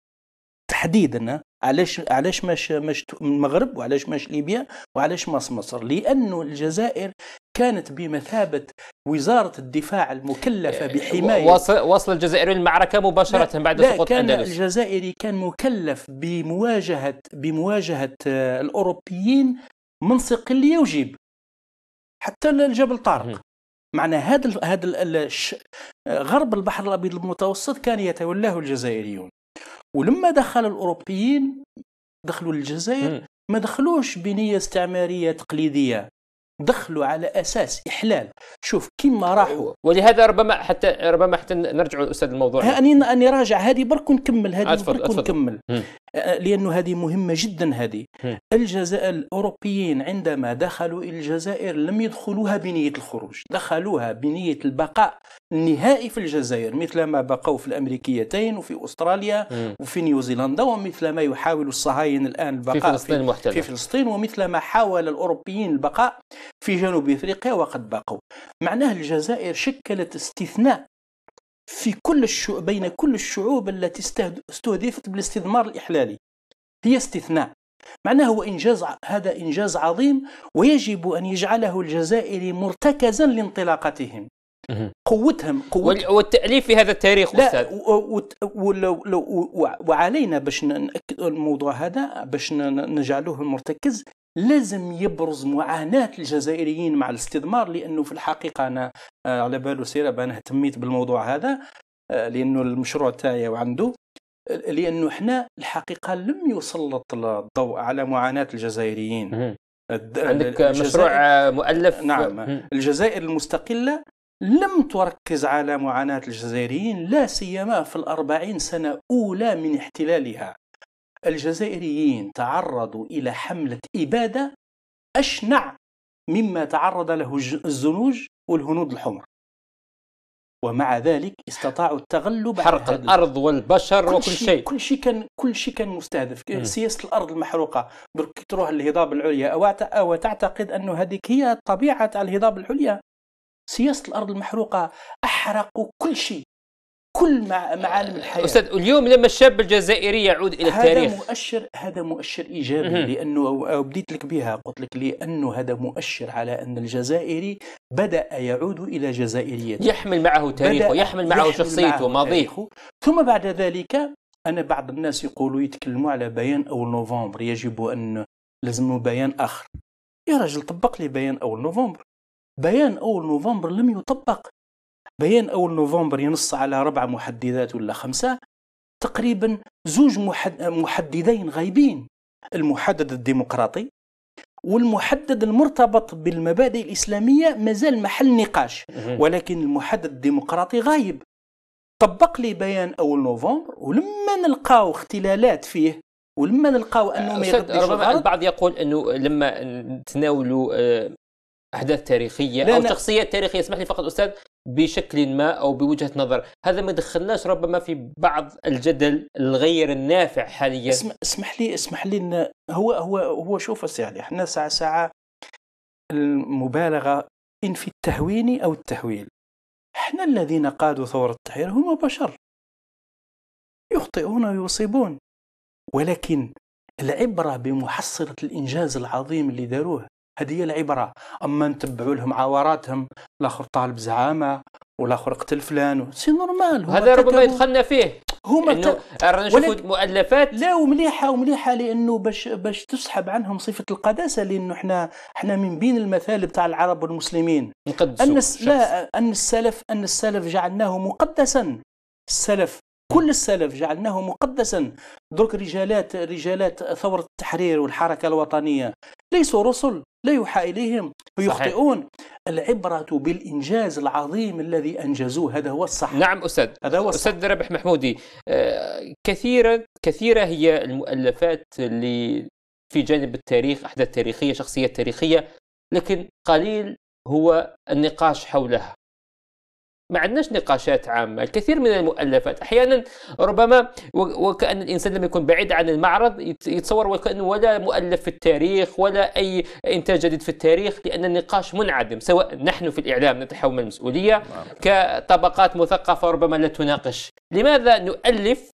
Speaker 3: تحديدا علاش علاش مش مش المغرب وعلاش مش ليبيا وعلاش مش مصر لانه الجزائر كانت بمثابة وزارة الدفاع المكلفة إيه، بحماية وصل,
Speaker 1: وصل الجزائريون المعركة مباشرة لا بعد لا سقوط كان أندلس.
Speaker 3: الجزائري كان مكلف بمواجهة بمواجهة آه، الأوروبيين من صقلية وجيب حتى لجبل طارق معنى هذا هذا آه، غرب البحر الابيض المتوسط كان يتولاه الجزائريون ولما دخل الاوروبيين دخلوا الجزائر ما دخلوش بنيه استعماريه تقليديه دخلوا على اساس احلال شوف كيما راحوا ولهذا ربما حتى ربما حتى نرجع استاذ الموضوع اني اني راجع هذه برك نكمل هذه برك نكمل آه، آه، لأن هذه مهمة جدا هذه الجزائر الأوروبيين عندما دخلوا إلى الجزائر لم يدخلوها بنية الخروج دخلوها بنية البقاء النهائي في الجزائر مثل ما بقوا في الأمريكيتين وفي أستراليا وفي نيوزيلندا ومثل ما يحاول الصهاينة الآن البقاء في فلسطين المحتلة في فلسطين ومثل ما حاول الأوروبيين البقاء في جنوب إفريقيا وقد بقوا معناه الجزائر شكلت استثناء في كل الشو... بين كل الشعوب التي استهدفت بالاستثمار الإحلالي هي استثناء معناه هو إنجاز هذا إنجاز عظيم ويجب أن يجعله الجزائري مرتكزا لانطلاقتهم قوتهم قوت والتاليف في هذا التاريخ لا استاذ وعلينا باش ناكد الموضوع هذا باش نجعلوه مرتكز لازم يبرز معاناة الجزائريين مع الاستثمار لأنه في الحقيقة أنا آه، على باله سيرة أنا اهتميت بالموضوع هذا آه، لأنه المشروع تاعي وعنده آه، لأنه احنا الحقيقة لم يسلط الضوء على معاناة الجزائريين عندك مشروع مؤلف نعم الجزائر المستقلة لم تركز على معاناة الجزائريين لا سيما في الأربعين سنة أولى من احتلالها الجزائريين تعرضوا إلى حملة إبادة أشنع مما تعرض له الزنوج والهنود الحمر ومع ذلك استطاعوا التغلب حرق على الارض والبشر كل وكل شيء كل شيء كان كل شيء كان مستهدف م. سياسه الارض المحروقه برك تروح الهضاب العليا او تعتقد انه هذيك هي طبيعه الهضاب العليا سياسه الارض المحروقه احرقوا كل شيء كل معالم الحياه استاذ اليوم
Speaker 1: لما الشاب الجزائري يعود الى التاريخ هذا
Speaker 3: مؤشر هذا مؤشر ايجابي لانه بديت لك بها قلت لك لانه هذا مؤشر على ان الجزائري بدا يعود الى جزائريته يحمل معه تاريخه يحمل معه يحمل شخصيته ماضيه ثم بعد ذلك انا بعض الناس يقولوا يتكلموا على بيان اول نوفمبر يجب ان لازم بيان اخر يا رجل طبق لي بيان اول نوفمبر بيان أول نوفمبر لم يطبق بيان أول نوفمبر ينص على ربع محددات ولا خمسة تقريبا زوج محددين غايبين المحدد الديمقراطي والمحدد المرتبط بالمبادئ الإسلامية مازال محل نقاش ولكن المحدد الديمقراطي غايب طبق لي بيان أول نوفمبر ولما نلقاو اختلالات فيه ولما نلقاو انه ما ربما البعض
Speaker 1: يقول انه لما نتناولوا آه، احداث تاريخيه او شخصيات تاريخيه اسمح لي فقط استاذ بشكل ما او بوجهه نظر هذا ما دخلناش ربما في بعض الجدل الغير النافع حاليا اسم...
Speaker 3: اسمح لي اسمح لي إن هو هو هو شوف السي احنا ساعه ساعه المبالغه ان في التهوين او التهويل احنا الذين قادوا ثوره التحرير هم بشر يخطئون ويصيبون ولكن العبره بمحصله الانجاز العظيم اللي داروه هذه هي العبره اما نتبعوا لهم عوراتهم الاخر طالب زعامه والاخر قتل فلان سي نورمال هذا ربما يدخلنا فيه هما ت... رانا نشوفوا مؤلفات لا ومليحه ومليحه لانه باش باش تسحب عنهم صفه القداسه لانه احنا احنا من بين المثالب تاع العرب والمسلمين نقدسوا ان الس... لا ان السلف ان السلف جعلناه مقدسا السلف كل السلف جعلناه مقدسا درك رجالات رجالات ثورة التحرير والحركة الوطنية ليسوا رسل لا يوحى إليهم ويخطئون العبرة بالإنجاز العظيم الذي أنجزوه هذا هو الصح نعم أستاذ هذا هو الصح. أستاذ ربح محمودي آه،
Speaker 1: كثيرة كثيرة هي المؤلفات اللي في جانب التاريخ أحداث تاريخية شخصيات تاريخية لكن قليل هو النقاش حولها ما عندناش نقاشات عامة الكثير من المؤلفات أحيانا ربما وكأن الإنسان لما يكون بعيد عن المعرض يتصور وكأنه ولا مؤلف في التاريخ ولا أي إنتاج جديد في التاريخ لأن النقاش منعدم سواء نحن في الإعلام نتحمل المسؤولية نعم. كطبقات مثقفة ربما لا تناقش لماذا نؤلف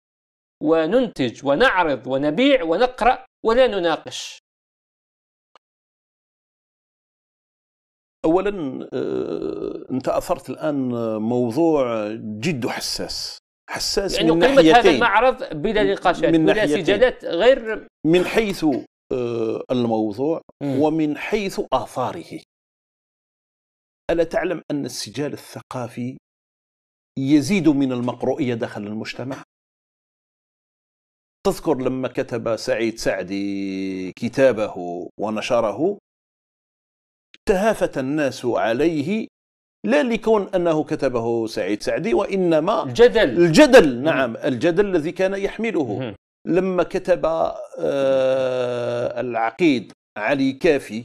Speaker 1: وننتج ونعرض ونبيع ونقرأ ولا نناقش
Speaker 2: اولا آه، انت اثرت الان موضوع جد حساس حساس يعني من ناحيتين هذا
Speaker 1: المعرض بلا نقاشات من بلا سجالات غير
Speaker 2: من حيث آه، الموضوع م. ومن حيث اثاره الا تعلم ان السجال الثقافي يزيد من المقروئيه داخل المجتمع تذكر لما كتب سعيد سعدي كتابه ونشره تهافت الناس عليه لا لكون أنه كتبه سعيد سعدي وإنما الجدل الجدل نعم الجدل الذي كان يحمله لما كتب آه، العقيد علي كافي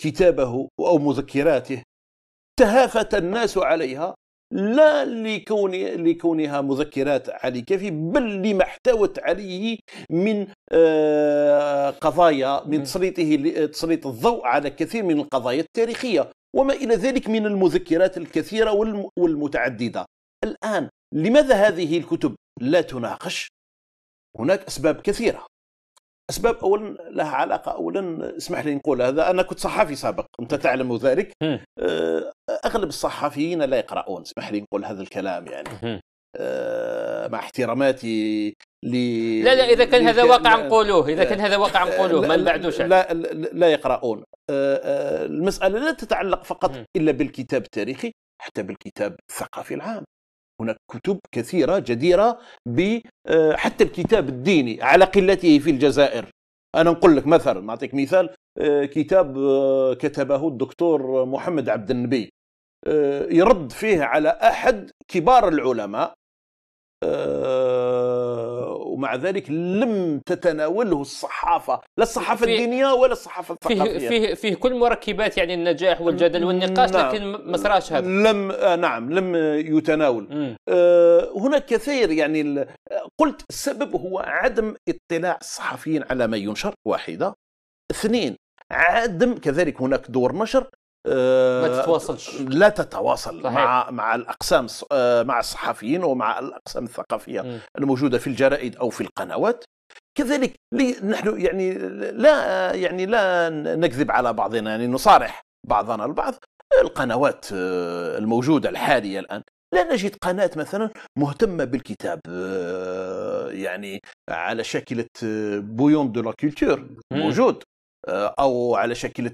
Speaker 2: كتابه أو مذكراته تهافت الناس عليها لا لكون لكونها مذكرات علي كافي بل لما احتوت عليه من آه، قضايا من تسليطه تسليط الضوء على كثير من القضايا التاريخيه وما الى ذلك من المذكرات الكثيره والمتعدده الان لماذا هذه الكتب لا تناقش هناك اسباب كثيره اسباب اولا لها علاقه اولا اسمح لي نقول هذا انا كنت صحفي سابق انت تعلم ذلك آه، اغلب الصحفيين لا يقرؤون اسمح لي نقول هذا الكلام يعني آه، مع احتراماتي ل لا لا اذا كان آه، هذا واقع نقولوه اذا كان هذا واقع نقولوه ما نبعدوش لا لا يقرؤون المساله لا تتعلق فقط الا بالكتاب التاريخي حتى بالكتاب الثقافي العام هناك كتب كثيرة جديرة ب آه، حتى الكتاب الديني على قلته في الجزائر أنا نقول لك مثلا نعطيك مثال آه، كتاب آه، كتبه الدكتور محمد عبد النبي يرد فيه على أحد كبار العلماء ومع ذلك لم تتناوله الصحافه لا الصحافه الدينيه ولا الصحافه الثقافيه فيه, فيه,
Speaker 1: فيه كل مركبات يعني النجاح والجدل والنقاش نعم لكن ما صراش هذا
Speaker 2: لم آه نعم لم يتناول آه هناك كثير يعني قلت السبب هو عدم اطلاع الصحفيين على ما ينشر واحده اثنين عدم كذلك هناك دور نشر ما آه، تتواصلش لا تتواصل صحيح. مع مع الاقسام آه، مع الصحفيين ومع الاقسام الثقافيه م. الموجوده في الجرائد او في القنوات كذلك نحن يعني لا يعني لا نكذب على بعضنا يعني نصارح بعضنا البعض القنوات آه، الموجوده الحاليه الان لا نجد قناة مثلا مهتمة بالكتاب يعني على شكلة بويون دو لا كولتور موجود آه، او على شكل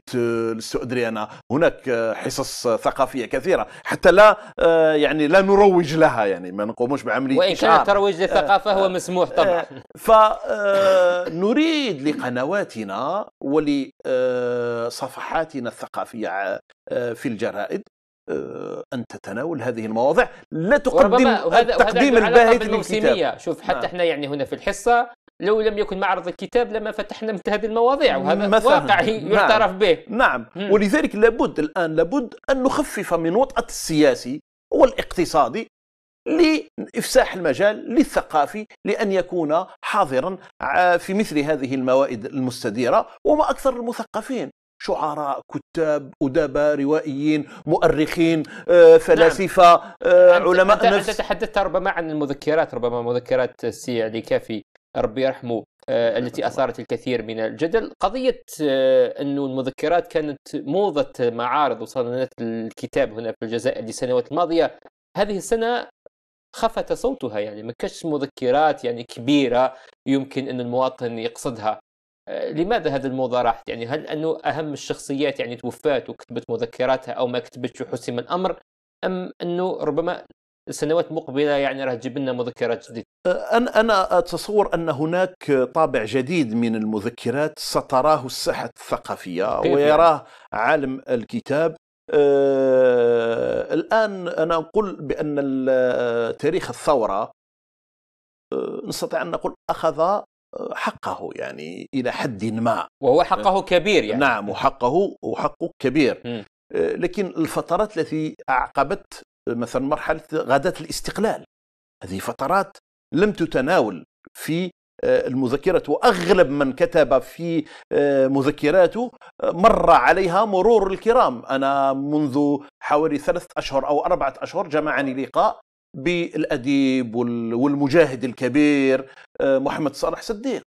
Speaker 2: انا هناك آه، حصص ثقافيه كثيره حتى لا آه، يعني لا نروج لها يعني ما نقوموش بعمليه وان كان الترويج للثقافه هو مسموح طبعا فنريد لقنواتنا ولصفحاتنا الثقافيه في الجرائد ان تتناول هذه المواضيع لا تقدم تقديم الباهت الموسميه شوف حتى نعم. احنا
Speaker 1: يعني هنا في الحصه لو لم يكن معرض الكتاب لما فتحنا مثل هذه المواضيع وهذا مثلاً. واقع نعم. يعترف نعم.
Speaker 2: به نعم مم. ولذلك لابد الآن لابد أن نخفف من وطأة السياسي والاقتصادي لإفساح المجال للثقافي لأن يكون حاضرا آه، في مثل هذه الموائد المستديرة وما أكثر المثقفين شعراء كتاب أدباء روائيين مؤرخين آه، نعم. فلاسفة نعم. علماء أنت نفس أنت
Speaker 1: تحدثت ربما عن المذكرات ربما مذكرات السي علي كافي ربي يرحمه آه، التي اثارت الكثير من الجدل قضيه آه، انه المذكرات كانت موضه معارض وصالونات الكتاب هنا في الجزائر لسنوات الماضيه هذه السنه خفت صوتها يعني ما كانتش مذكرات يعني كبيره يمكن ان المواطن يقصدها آه، لماذا هذا الموضة راحت يعني هل أنه أهم الشخصيات يعني توفات وكتبت مذكراتها أو ما كتبتش وحسم الأمر أم أنه ربما السنوات المقبله يعني راه تجيب لنا مذكرات جديده.
Speaker 2: انا انا اتصور ان هناك طابع جديد من المذكرات ستراه الساحه الثقافيه يعني؟ ويراه عالم الكتاب آه الان انا اقول بان تاريخ الثوره نستطيع ان نقول اخذ حقه يعني الى حد ما وهو حقه كبير يعني نعم وحقه وحقه كبير م. لكن الفترات التي اعقبت مثلا مرحله غادة الاستقلال هذه فترات لم تتناول في آه، المذكرات واغلب من كتب في آه، مذكراته آه، مر عليها مرور الكرام انا منذ حوالي ثلاثه اشهر او اربعه اشهر جمعني لقاء بالاديب والمجاهد الكبير محمد صالح صديق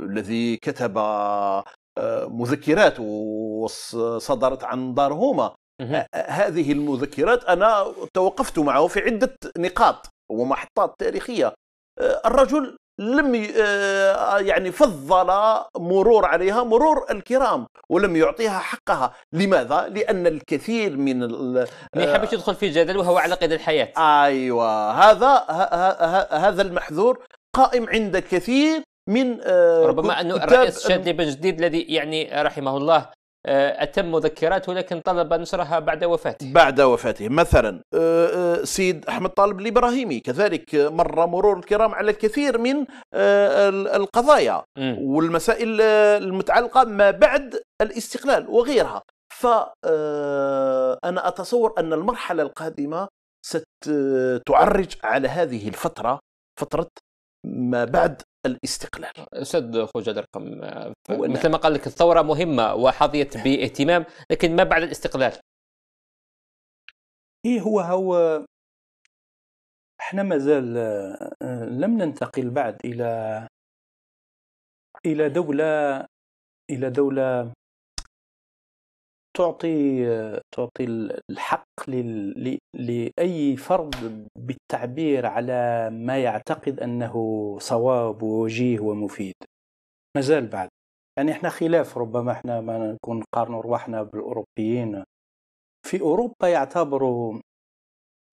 Speaker 2: الذي كتب مذكراته وصدرت عن دارهما هذه المذكرات أنا توقفت معه في عدة نقاط ومحطات تاريخية الرجل لم يعني فضل مرور عليها مرور الكرام ولم يعطيها حقها لماذا لان الكثير من ما يحبش يدخل في جدل وهو على قيد الحياه ايوه هذا هذا المحذور قائم عند كثير من ربما انه الرئيس شادلي بن جديد الذي يعني رحمه
Speaker 1: الله آه، أتم مذكراته لكن طلب نشرها بعد وفاته
Speaker 2: بعد وفاته مثلا آه، آه، سيد أحمد طالب الإبراهيمي كذلك مر مرور الكرام على الكثير من القضايا والمسائل المتعلقة ما بعد الاستقلال وغيرها فأنا أتصور أن المرحلة القادمة ستعرج على هذه الفترة فترة ما بعد الاستقلال استاذ خوجاد رقم نعم. مثل ما قال لك الثوره مهمه
Speaker 1: وحظيت نعم. باهتمام لكن ما بعد الاستقلال
Speaker 3: ايه هو هو احنا مازال آه، لم ننتقل بعد الى الى دوله الى دوله تعطي تعطي الحق لاي فرد بالتعبير على ما يعتقد انه صواب ووجيه ومفيد مازال بعد يعني احنا خلاف ربما احنا ما نكون نقارنوا رواحنا بالاوروبيين في اوروبا يعتبروا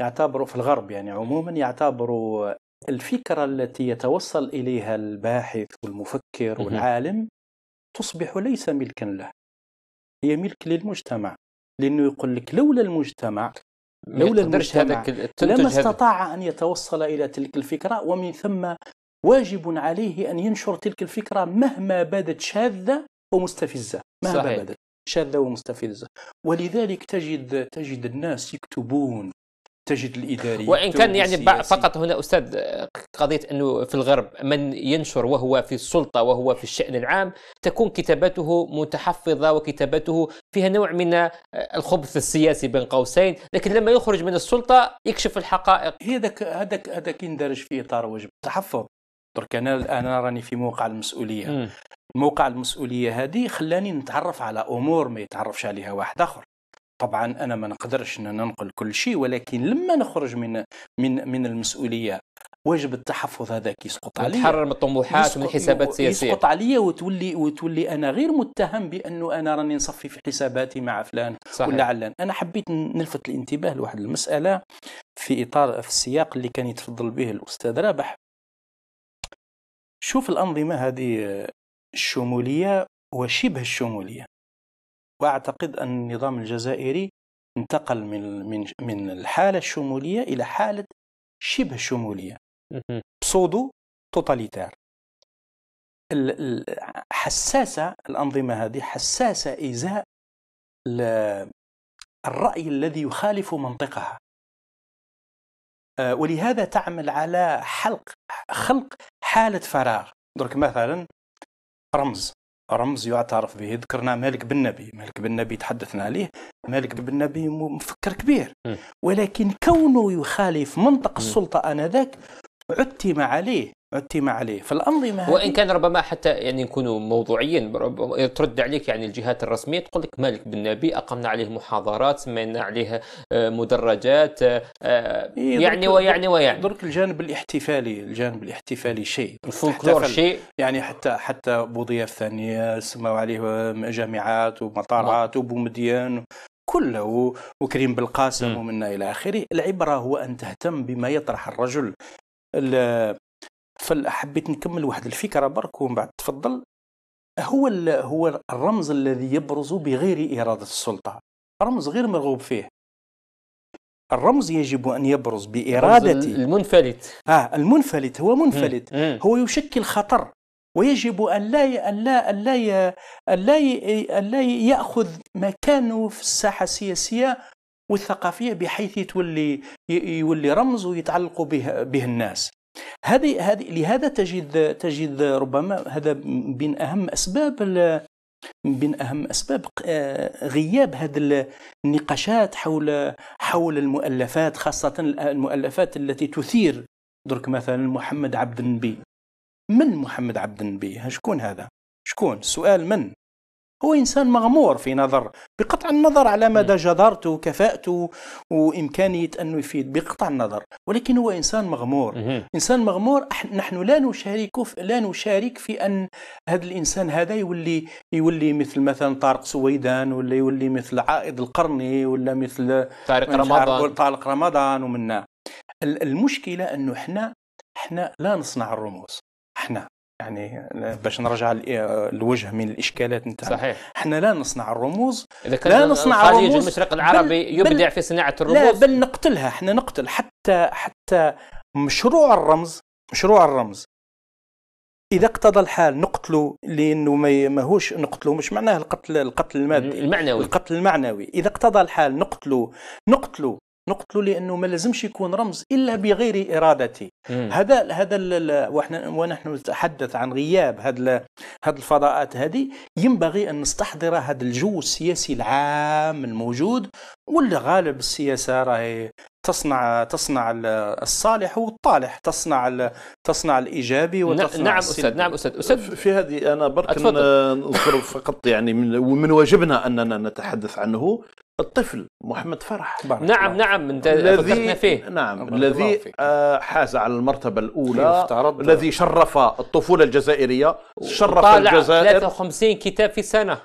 Speaker 3: يعتبروا في الغرب يعني عموما يعتبروا الفكره التي يتوصل اليها الباحث والمفكر والعالم تصبح ليس ملكا له هي ملك للمجتمع لانه يقول لك لولا المجتمع لولا المجتمع لما استطاع ان يتوصل الى تلك الفكره ومن ثم واجب عليه ان ينشر تلك الفكره مهما بدت شاذه ومستفزه مهما صحيح. بدت شاذه ومستفزه ولذلك تجد تجد الناس يكتبون تجد الاداري وان كان يعني فقط هنا استاذ قضيه انه في الغرب
Speaker 1: من ينشر وهو في السلطه وهو في الشان العام تكون كتاباته متحفظه وكتاباته فيها نوع من آه، الخبث السياسي بين قوسين لكن لما يخرج من
Speaker 3: السلطه يكشف الحقائق هذاك هذاك هذاك يندرج في اطار وجب التحفظ درك انا الان راني في موقع المسؤوليه م. موقع المسؤوليه هذه خلاني نتعرف على امور ما يتعرفش عليها واحد اخر طبعا انا ما نقدرش ان ننقل كل شيء ولكن لما نخرج من من من المسؤوليه واجب التحفظ هذاك يسقط علي تحرر من الطموحات ومن الحسابات السياسيه يسقط علي وتولي وتولي انا غير متهم بانه انا راني نصفي في حساباتي مع فلان صحيح. ولا علان انا حبيت نلفت الانتباه لواحد المساله في اطار في السياق اللي كان يتفضل به الاستاذ رابح شوف الانظمه هذه آه، الشموليه وشبه الشموليه واعتقد ان النظام الجزائري انتقل من من من الحاله الشموليه الى حاله شبه شموليه بصودو توتاليتار حساسه الانظمه هذه حساسه ازاء الراي الذي يخالف منطقها آه، ولهذا تعمل على حلق خلق حاله فراغ درك مثلا رمز رمز يعترف به ذكرنا مالك بن نبي مالك بن نبي تحدثنا عليه مالك بن نبي مفكر كبير ولكن كونه يخالف منطق السلطة آنذاك عتم عليه عتم عليه
Speaker 1: فالأنظمة وإن كان ربما حتى يعني يكونوا موضوعيين ترد عليك يعني الجهات الرسمية تقول لك مالك بن نبي أقمنا عليه محاضرات سمينا عليه آه، مدرجات
Speaker 3: آه، إيه، يعني ويعني ويعني درك الجانب الاحتفالي الجانب الاحتفالي شيء الفولكلور شيء يعني حتى حتى بوضياف ثانية سموا عليه آه، جامعات ومطارات وبومديان كله وكريم بالقاسم ومنا إلى آخره العبرة هو أن تهتم بما يطرح الرجل فحبيت نكمل واحد الفكره برك ومن بعد تفضل هو هو الرمز الذي يبرز بغير اراده السلطه رمز غير مرغوب فيه الرمز يجب ان يبرز بارادته المنفلت اه المنفلت هو منفلت مم. هو يشكل خطر ويجب ان لا ان لا ان لا ان لا, أن لا ياخذ مكانه في الساحه السياسيه والثقافيه بحيث يتولي يولي رمز ويتعلق به به الناس هذه هذه لهذا تجد تجد ربما هذا من اهم اسباب من اهم اسباب آه، غياب هذه النقاشات حول حول المؤلفات خاصه المؤلفات التي تثير درك مثلا محمد عبد النبي من محمد عبد النبي شكون هذا شكون السؤال من هو إنسان مغمور في نظر بقطع النظر على مدى جدارته وكفاءته وإمكانية أنه يفيد بقطع النظر ولكن هو إنسان مغمور إنسان مغمور نحن لا في لا نشارك في أن هذا الإنسان هذا يولي يولي مثل مثلا طارق سويدان ولا يولي مثل عائد القرني ولا مثل طارق رمضان طارق رمضان ومنا المشكلة أنه إحنا إحنا لا نصنع الرموز يعني باش نرجع الوجه من الاشكالات نتاعنا صحيح احنا لا نصنع الرموز إذا كان لا نصنع الرموز المشرق العربي بل يبدع بل في صناعه الرموز لا بل نقتلها احنا نقتل حتى حتى مشروع الرمز مشروع الرمز اذا اقتضى الحال نقتله لانه ما ماهوش نقتله مش معناه القتل القتل المادي المعنوي القتل المعنوي اذا اقتضى الحال نقتله نقتله نقتلو لانه ما لازمش يكون رمز الا بغير ارادتي هذا هذا ونحن نتحدث عن غياب هذا هذه الفضاءات هذه ينبغي ان نستحضر هذا الجو السياسي العام الموجود ولا غالب السياسه راهي تصنع تصنع الصالح والطالح تصنع تصنع الايجابي وتصنع نعم استاذ نعم استاذ
Speaker 2: استاذ في هذه انا برك نذكر فقط يعني من واجبنا اننا نتحدث عنه الطفل محمد فرح بارك نعم نعم انت الذي فيه نعم الذي آه، حاز على المرتبه الاولى الذي شرف الطفوله الجزائريه شرف طالع الجزائر
Speaker 1: 53 كتاب في سنه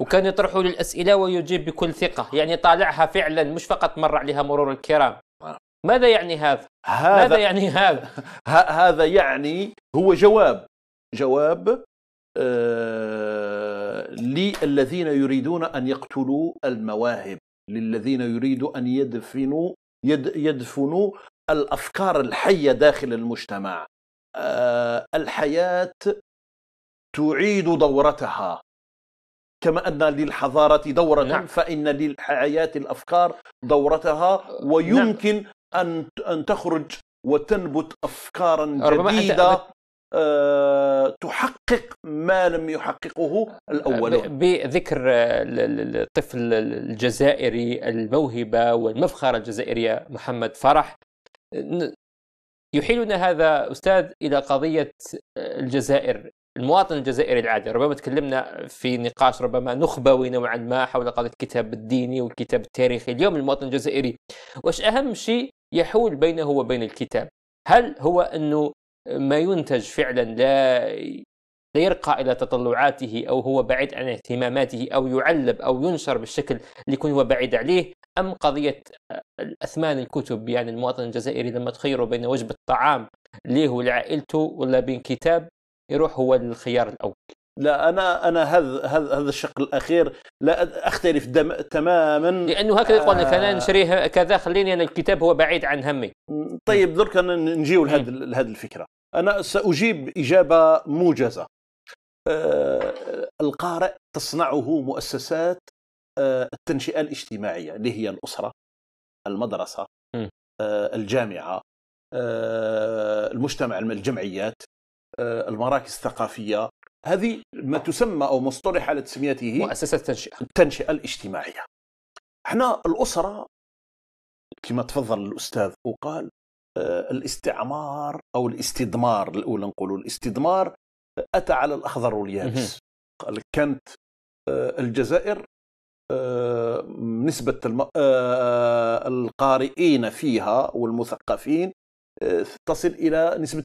Speaker 1: وكان يطرحوا له الاسئله ويجيب بكل ثقه يعني طالعها فعلا مش فقط مر عليها مرور الكرام نعم. ماذا يعني هذا هذا ماذا يعني
Speaker 2: هذا هذا يعني هو جواب جواب آه للذين يريدون أن يقتلوا المواهب للذين يريدوا أن يدفنوا يد يدفنوا الأفكار الحية داخل المجتمع آه، الحياة تعيد دورتها كما أن للحضارة دورة نعم. فإن للحياة الأفكار دورتها نعم. ويمكن نعم. أن أن تخرج وتنبت أفكارا جديدة آه، تحقق ما لم يحققه الأولون
Speaker 1: بذكر الطفل آه، الجزائري الموهبة والمفخرة الجزائرية محمد فرح يحيلنا هذا أستاذ إلى قضية آه، الجزائر المواطن الجزائري العادي ربما تكلمنا في نقاش ربما نخبوي نوعا ما حول قضية الكتاب الديني والكتاب التاريخي اليوم المواطن الجزائري واش أهم شيء يحول بينه وبين الكتاب هل هو أنه ما ينتج فعلا لا لا يرقى الى تطلعاته او هو بعيد عن اهتماماته او يعلب او ينشر بالشكل اللي يكون هو بعيد عليه ام قضيه آه، الاثمان الكتب يعني المواطن الجزائري لما تخيره بين وجبه طعام ليه ولعائلته ولا بين كتاب
Speaker 2: يروح هو للخيار الاول لا انا انا هذا هذا هذ الشق الاخير لا اختلف دم تماما لانه هكذا يقول آه. لك انا نشريه كذا خليني انا الكتاب هو بعيد عن همي طيب درك نجيو لهذه لهذه الفكره انا ساجيب اجابه موجزه آه القارئ تصنعه مؤسسات آه التنشئه الاجتماعيه اللي هي الاسره المدرسه آه الجامعه آه المجتمع الجمعيات آه، المراكز الثقافيه هذه ما تسمى أو مصطلح على تسميته مؤسسة التنشئة التنشئة الاجتماعية احنا الأسرة كما تفضل الأستاذ وقال آه، الاستعمار أو الاستدمار الأولى نقولوا الاستدمار أتى على الأخضر واليابس كانت آه، الجزائر آه، نسبة القارئين فيها والمثقفين تصل إلى نسبة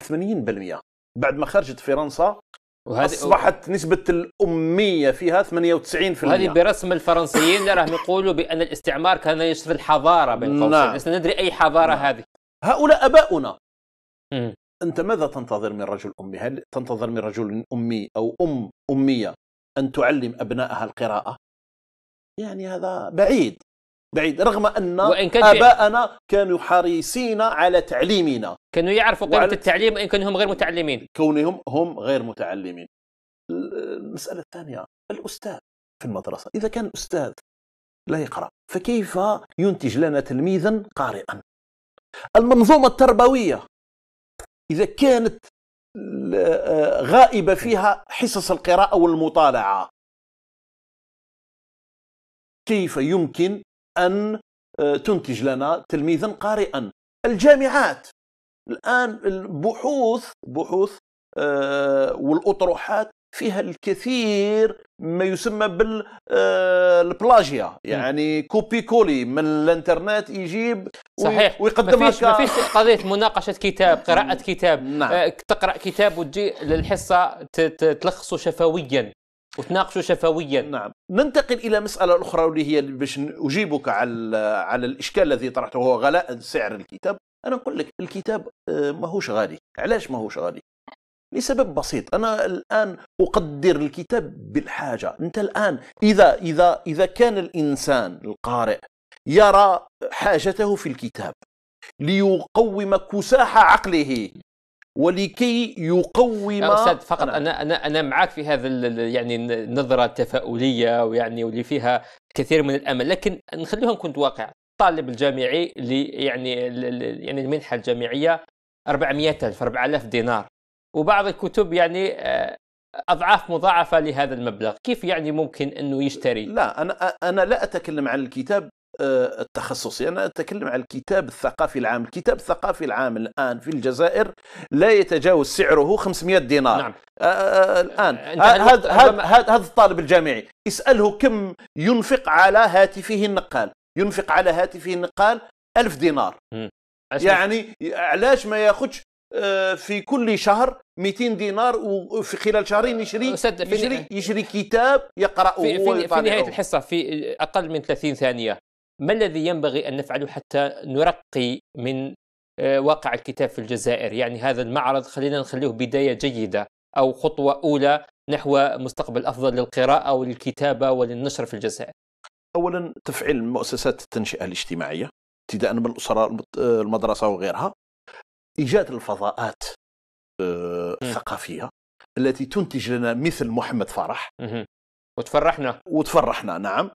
Speaker 2: 80% بعد ما خرجت فرنسا وهذه اصبحت نسبه الاميه فيها 98% هذه
Speaker 1: برسم الفرنسيين راهم يقولوا بان الاستعمار كان يشر الحضاره بين قوسين نعم. ندري اي
Speaker 2: حضاره نعم. هذه هؤلاء اباؤنا انت ماذا تنتظر من رجل امي؟ هل تنتظر من رجل امي او ام اميه ان تعلم ابنائها القراءه؟ يعني هذا بعيد بعيد رغم ان وإن كان اباءنا كانوا حريصين على تعليمنا كانوا يعرفوا قيمه التعليم وان كانوا هم غير متعلمين كونهم هم غير متعلمين المساله الثانيه الاستاذ في المدرسه اذا كان الاستاذ لا يقرا فكيف ينتج لنا تلميذا قارئا المنظومه التربويه اذا كانت آه، غائبه فيها حصص القراءه والمطالعه كيف يمكن أن آه، تنتج لنا تلميذا قارئا الجامعات الآن البحوث بحوث آه، والأطروحات فيها الكثير ما يسمى بالبلاجيا آه، يعني كوبي كولي من الانترنت يجيب صحيح ويقدم ما فيش
Speaker 1: قضيه مناقشه كتاب قراءه كتاب نعم. تقرا كتاب وتجي
Speaker 2: للحصه تلخصه شفويا وتناقشوا شفويا نعم ننتقل الى مساله اخرى واللي هي باش اجيبك على على الاشكال الذي طرحته وهو غلاء سعر الكتاب انا نقول لك الكتاب آه، ماهوش غالي علاش ماهوش غالي لسبب بسيط انا الان اقدر الكتاب بالحاجه انت الان اذا اذا اذا كان الانسان القارئ يرى حاجته في الكتاب ليقوم كساح عقله ولكي يقوم استاذ فقط انا
Speaker 1: انا انا معك في هذا يعني النظره التفاؤليه ويعني واللي فيها كثير من الامل لكن نخليها نكون واقع الطالب الجامعي اللي يعني يعني المنحه الجامعيه 400000 4000 دينار وبعض الكتب
Speaker 2: يعني آه، اضعاف مضاعفه لهذا المبلغ كيف يعني ممكن انه يشتري لا انا انا لا اتكلم عن الكتاب آه، التخصصي أنا أتكلم عن الكتاب الثقافي العام الكتاب الثقافي العام الآن في الجزائر لا يتجاوز سعره 500 دينار نعم. آه، آه، الآن هذا الطالب الجامعي اسأله كم ينفق على هاتفه النقال ينفق على هاتفه النقال ألف دينار م. يعني علاش ما ياخذش في كل شهر 200 دينار وفي خلال شهرين يشري يشري, يشري كتاب يقراه في, في, في نهايه
Speaker 1: الحصه في اقل من 30 ثانيه ما الذي ينبغي أن نفعله حتى نرقي من آه، واقع الكتاب في الجزائر يعني هذا المعرض خلينا نخليه بداية جيدة أو خطوة أولى نحو مستقبل أفضل للقراءة وللكتابة وللنشر في
Speaker 2: الجزائر أولا تفعيل مؤسسات التنشئة الاجتماعية ابتداء من الأسرة آه، المدرسة وغيرها إيجاد الفضاءات آه، الثقافية التي تنتج لنا مثل محمد فرح وتفرحنا وتفرحنا نعم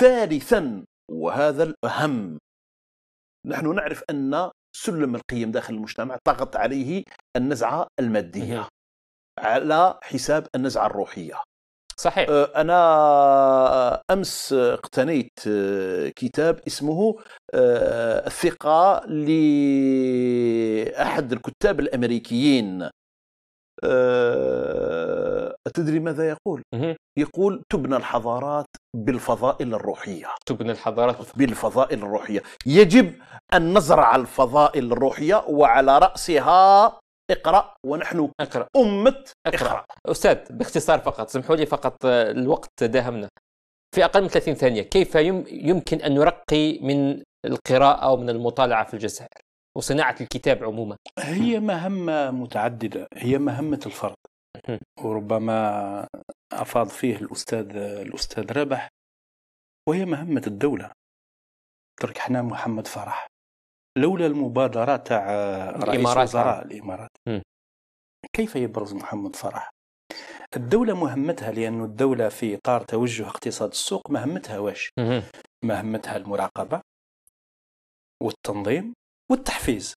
Speaker 2: ثالثا وهذا الأهم نحن نعرف أن سلم القيم داخل المجتمع طغت عليه النزعة المادية نعم. على حساب النزعة الروحية صحيح أه، أنا أمس اقتنيت أه، كتاب اسمه أه، الثقة لأحد الكتاب الأمريكيين تدري ماذا يقول؟ يقول تبنى الحضارات بالفضائل الروحية تبنى الحضارات بالفضائل الروحية يجب أن نزرع الفضائل الروحية وعلى رأسها اقرا ونحن اقرا امه
Speaker 1: اقرا, إقرأ. استاذ باختصار فقط سمحوا لي فقط آه، الوقت داهمنا في اقل من 30 ثانيه كيف يمكن ان نرقي من القراءه ومن المطالعه في
Speaker 3: الجزائر وصناعه الكتاب عموما هي مهمه متعدده هي مهمه الفرد وربما افاض فيه الاستاذ الاستاذ رابح وهي مهمه الدوله ترك حنا محمد فرح لولا المبادره تاع رئيس نعم. وزراء الامارات م. كيف يبرز محمد فرح الدولة مهمتها لأن الدولة في إطار توجه اقتصاد السوق مهمتها واش م. مهمتها المراقبة والتنظيم والتحفيز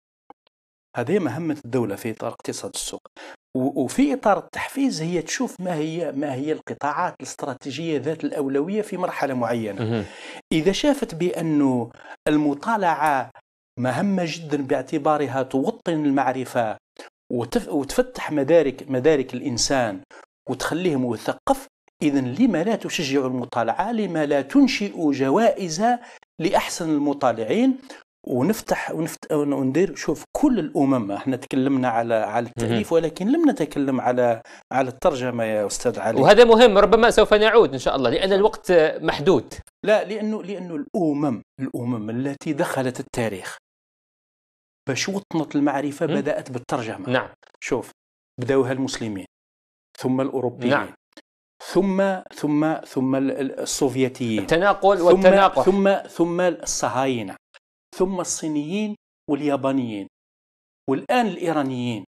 Speaker 3: هذه مهمة الدولة في إطار اقتصاد السوق وفي اطار التحفيز هي تشوف ما هي ما هي القطاعات الاستراتيجيه ذات الاولويه في مرحله معينه اذا شافت بانه المطالعه مهمه جدا باعتبارها توطن المعرفه وتفتح مدارك مدارك الانسان وتخليه مثقف اذا لما لا تشجع المطالعه لما لا تنشئ جوائز لاحسن المطالعين ونفتح ونفت وندير شوف كل الامم احنا تكلمنا على على التاليف ولكن لم نتكلم على على الترجمه يا استاذ علي وهذا
Speaker 1: مهم ربما سوف نعود ان شاء الله لان الوقت
Speaker 3: محدود لا لانه لانه الامم الامم التي دخلت التاريخ باش وطنت المعرفه بدات بالترجمه نعم شوف بداوها المسلمين ثم الاوروبيين نعم. ثم ثم ثم السوفيتيين التناقل والتناقل ثم ثم ثم الصهاينه ثم الصينيين واليابانيين والآن الإيرانيين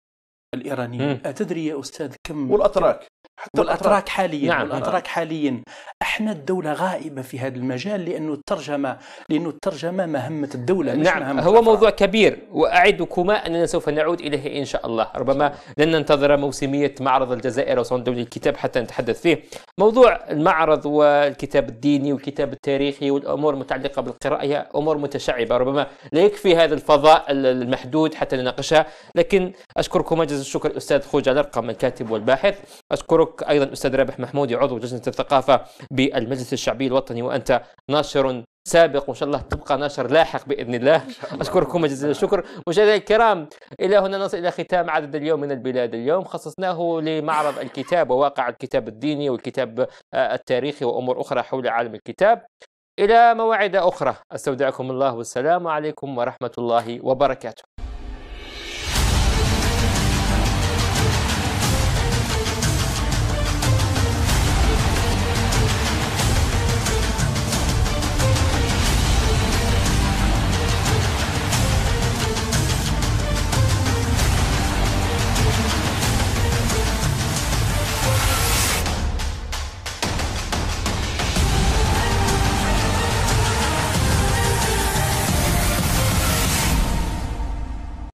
Speaker 3: الإيرانيين أتدري يا أستاذ كم والأتراك حتى والاتراك الأتراك حاليا نعم والاتراك حاليا احنا الدوله غائبه في هذا المجال لانه الترجمه لانه الترجمه مهمه الدوله مش نعم مهمة هو الأتراك.
Speaker 1: موضوع كبير واعدكما اننا سوف نعود اليه ان شاء الله ربما لن ننتظر موسميه معرض الجزائر او صندوق الكتاب حتى نتحدث فيه موضوع المعرض والكتاب الديني والكتاب التاريخي والامور المتعلقه بالقراءه هي امور متشعبه ربما لا يكفي هذا الفضاء المحدود حتى نناقشها لكن اشكركم جزيل الشكر خوج خوجة رقم الكاتب والباحث اشكرك أشكرك أيضا أستاذ رابح محمودي عضو لجنة الثقافة بالمجلس الشعبي الوطني وأنت ناشر سابق وان شاء الله تبقى ناشر لاحق باذن الله اشكركم جزيل الشكر مشاهدينا الكرام الى هنا نصل الى ختام عدد اليوم من البلاد اليوم خصصناه لمعرض الكتاب وواقع الكتاب الديني والكتاب آه، التاريخي وامور اخرى حول عالم الكتاب الى مواعيد اخرى استودعكم الله والسلام عليكم ورحمه الله وبركاته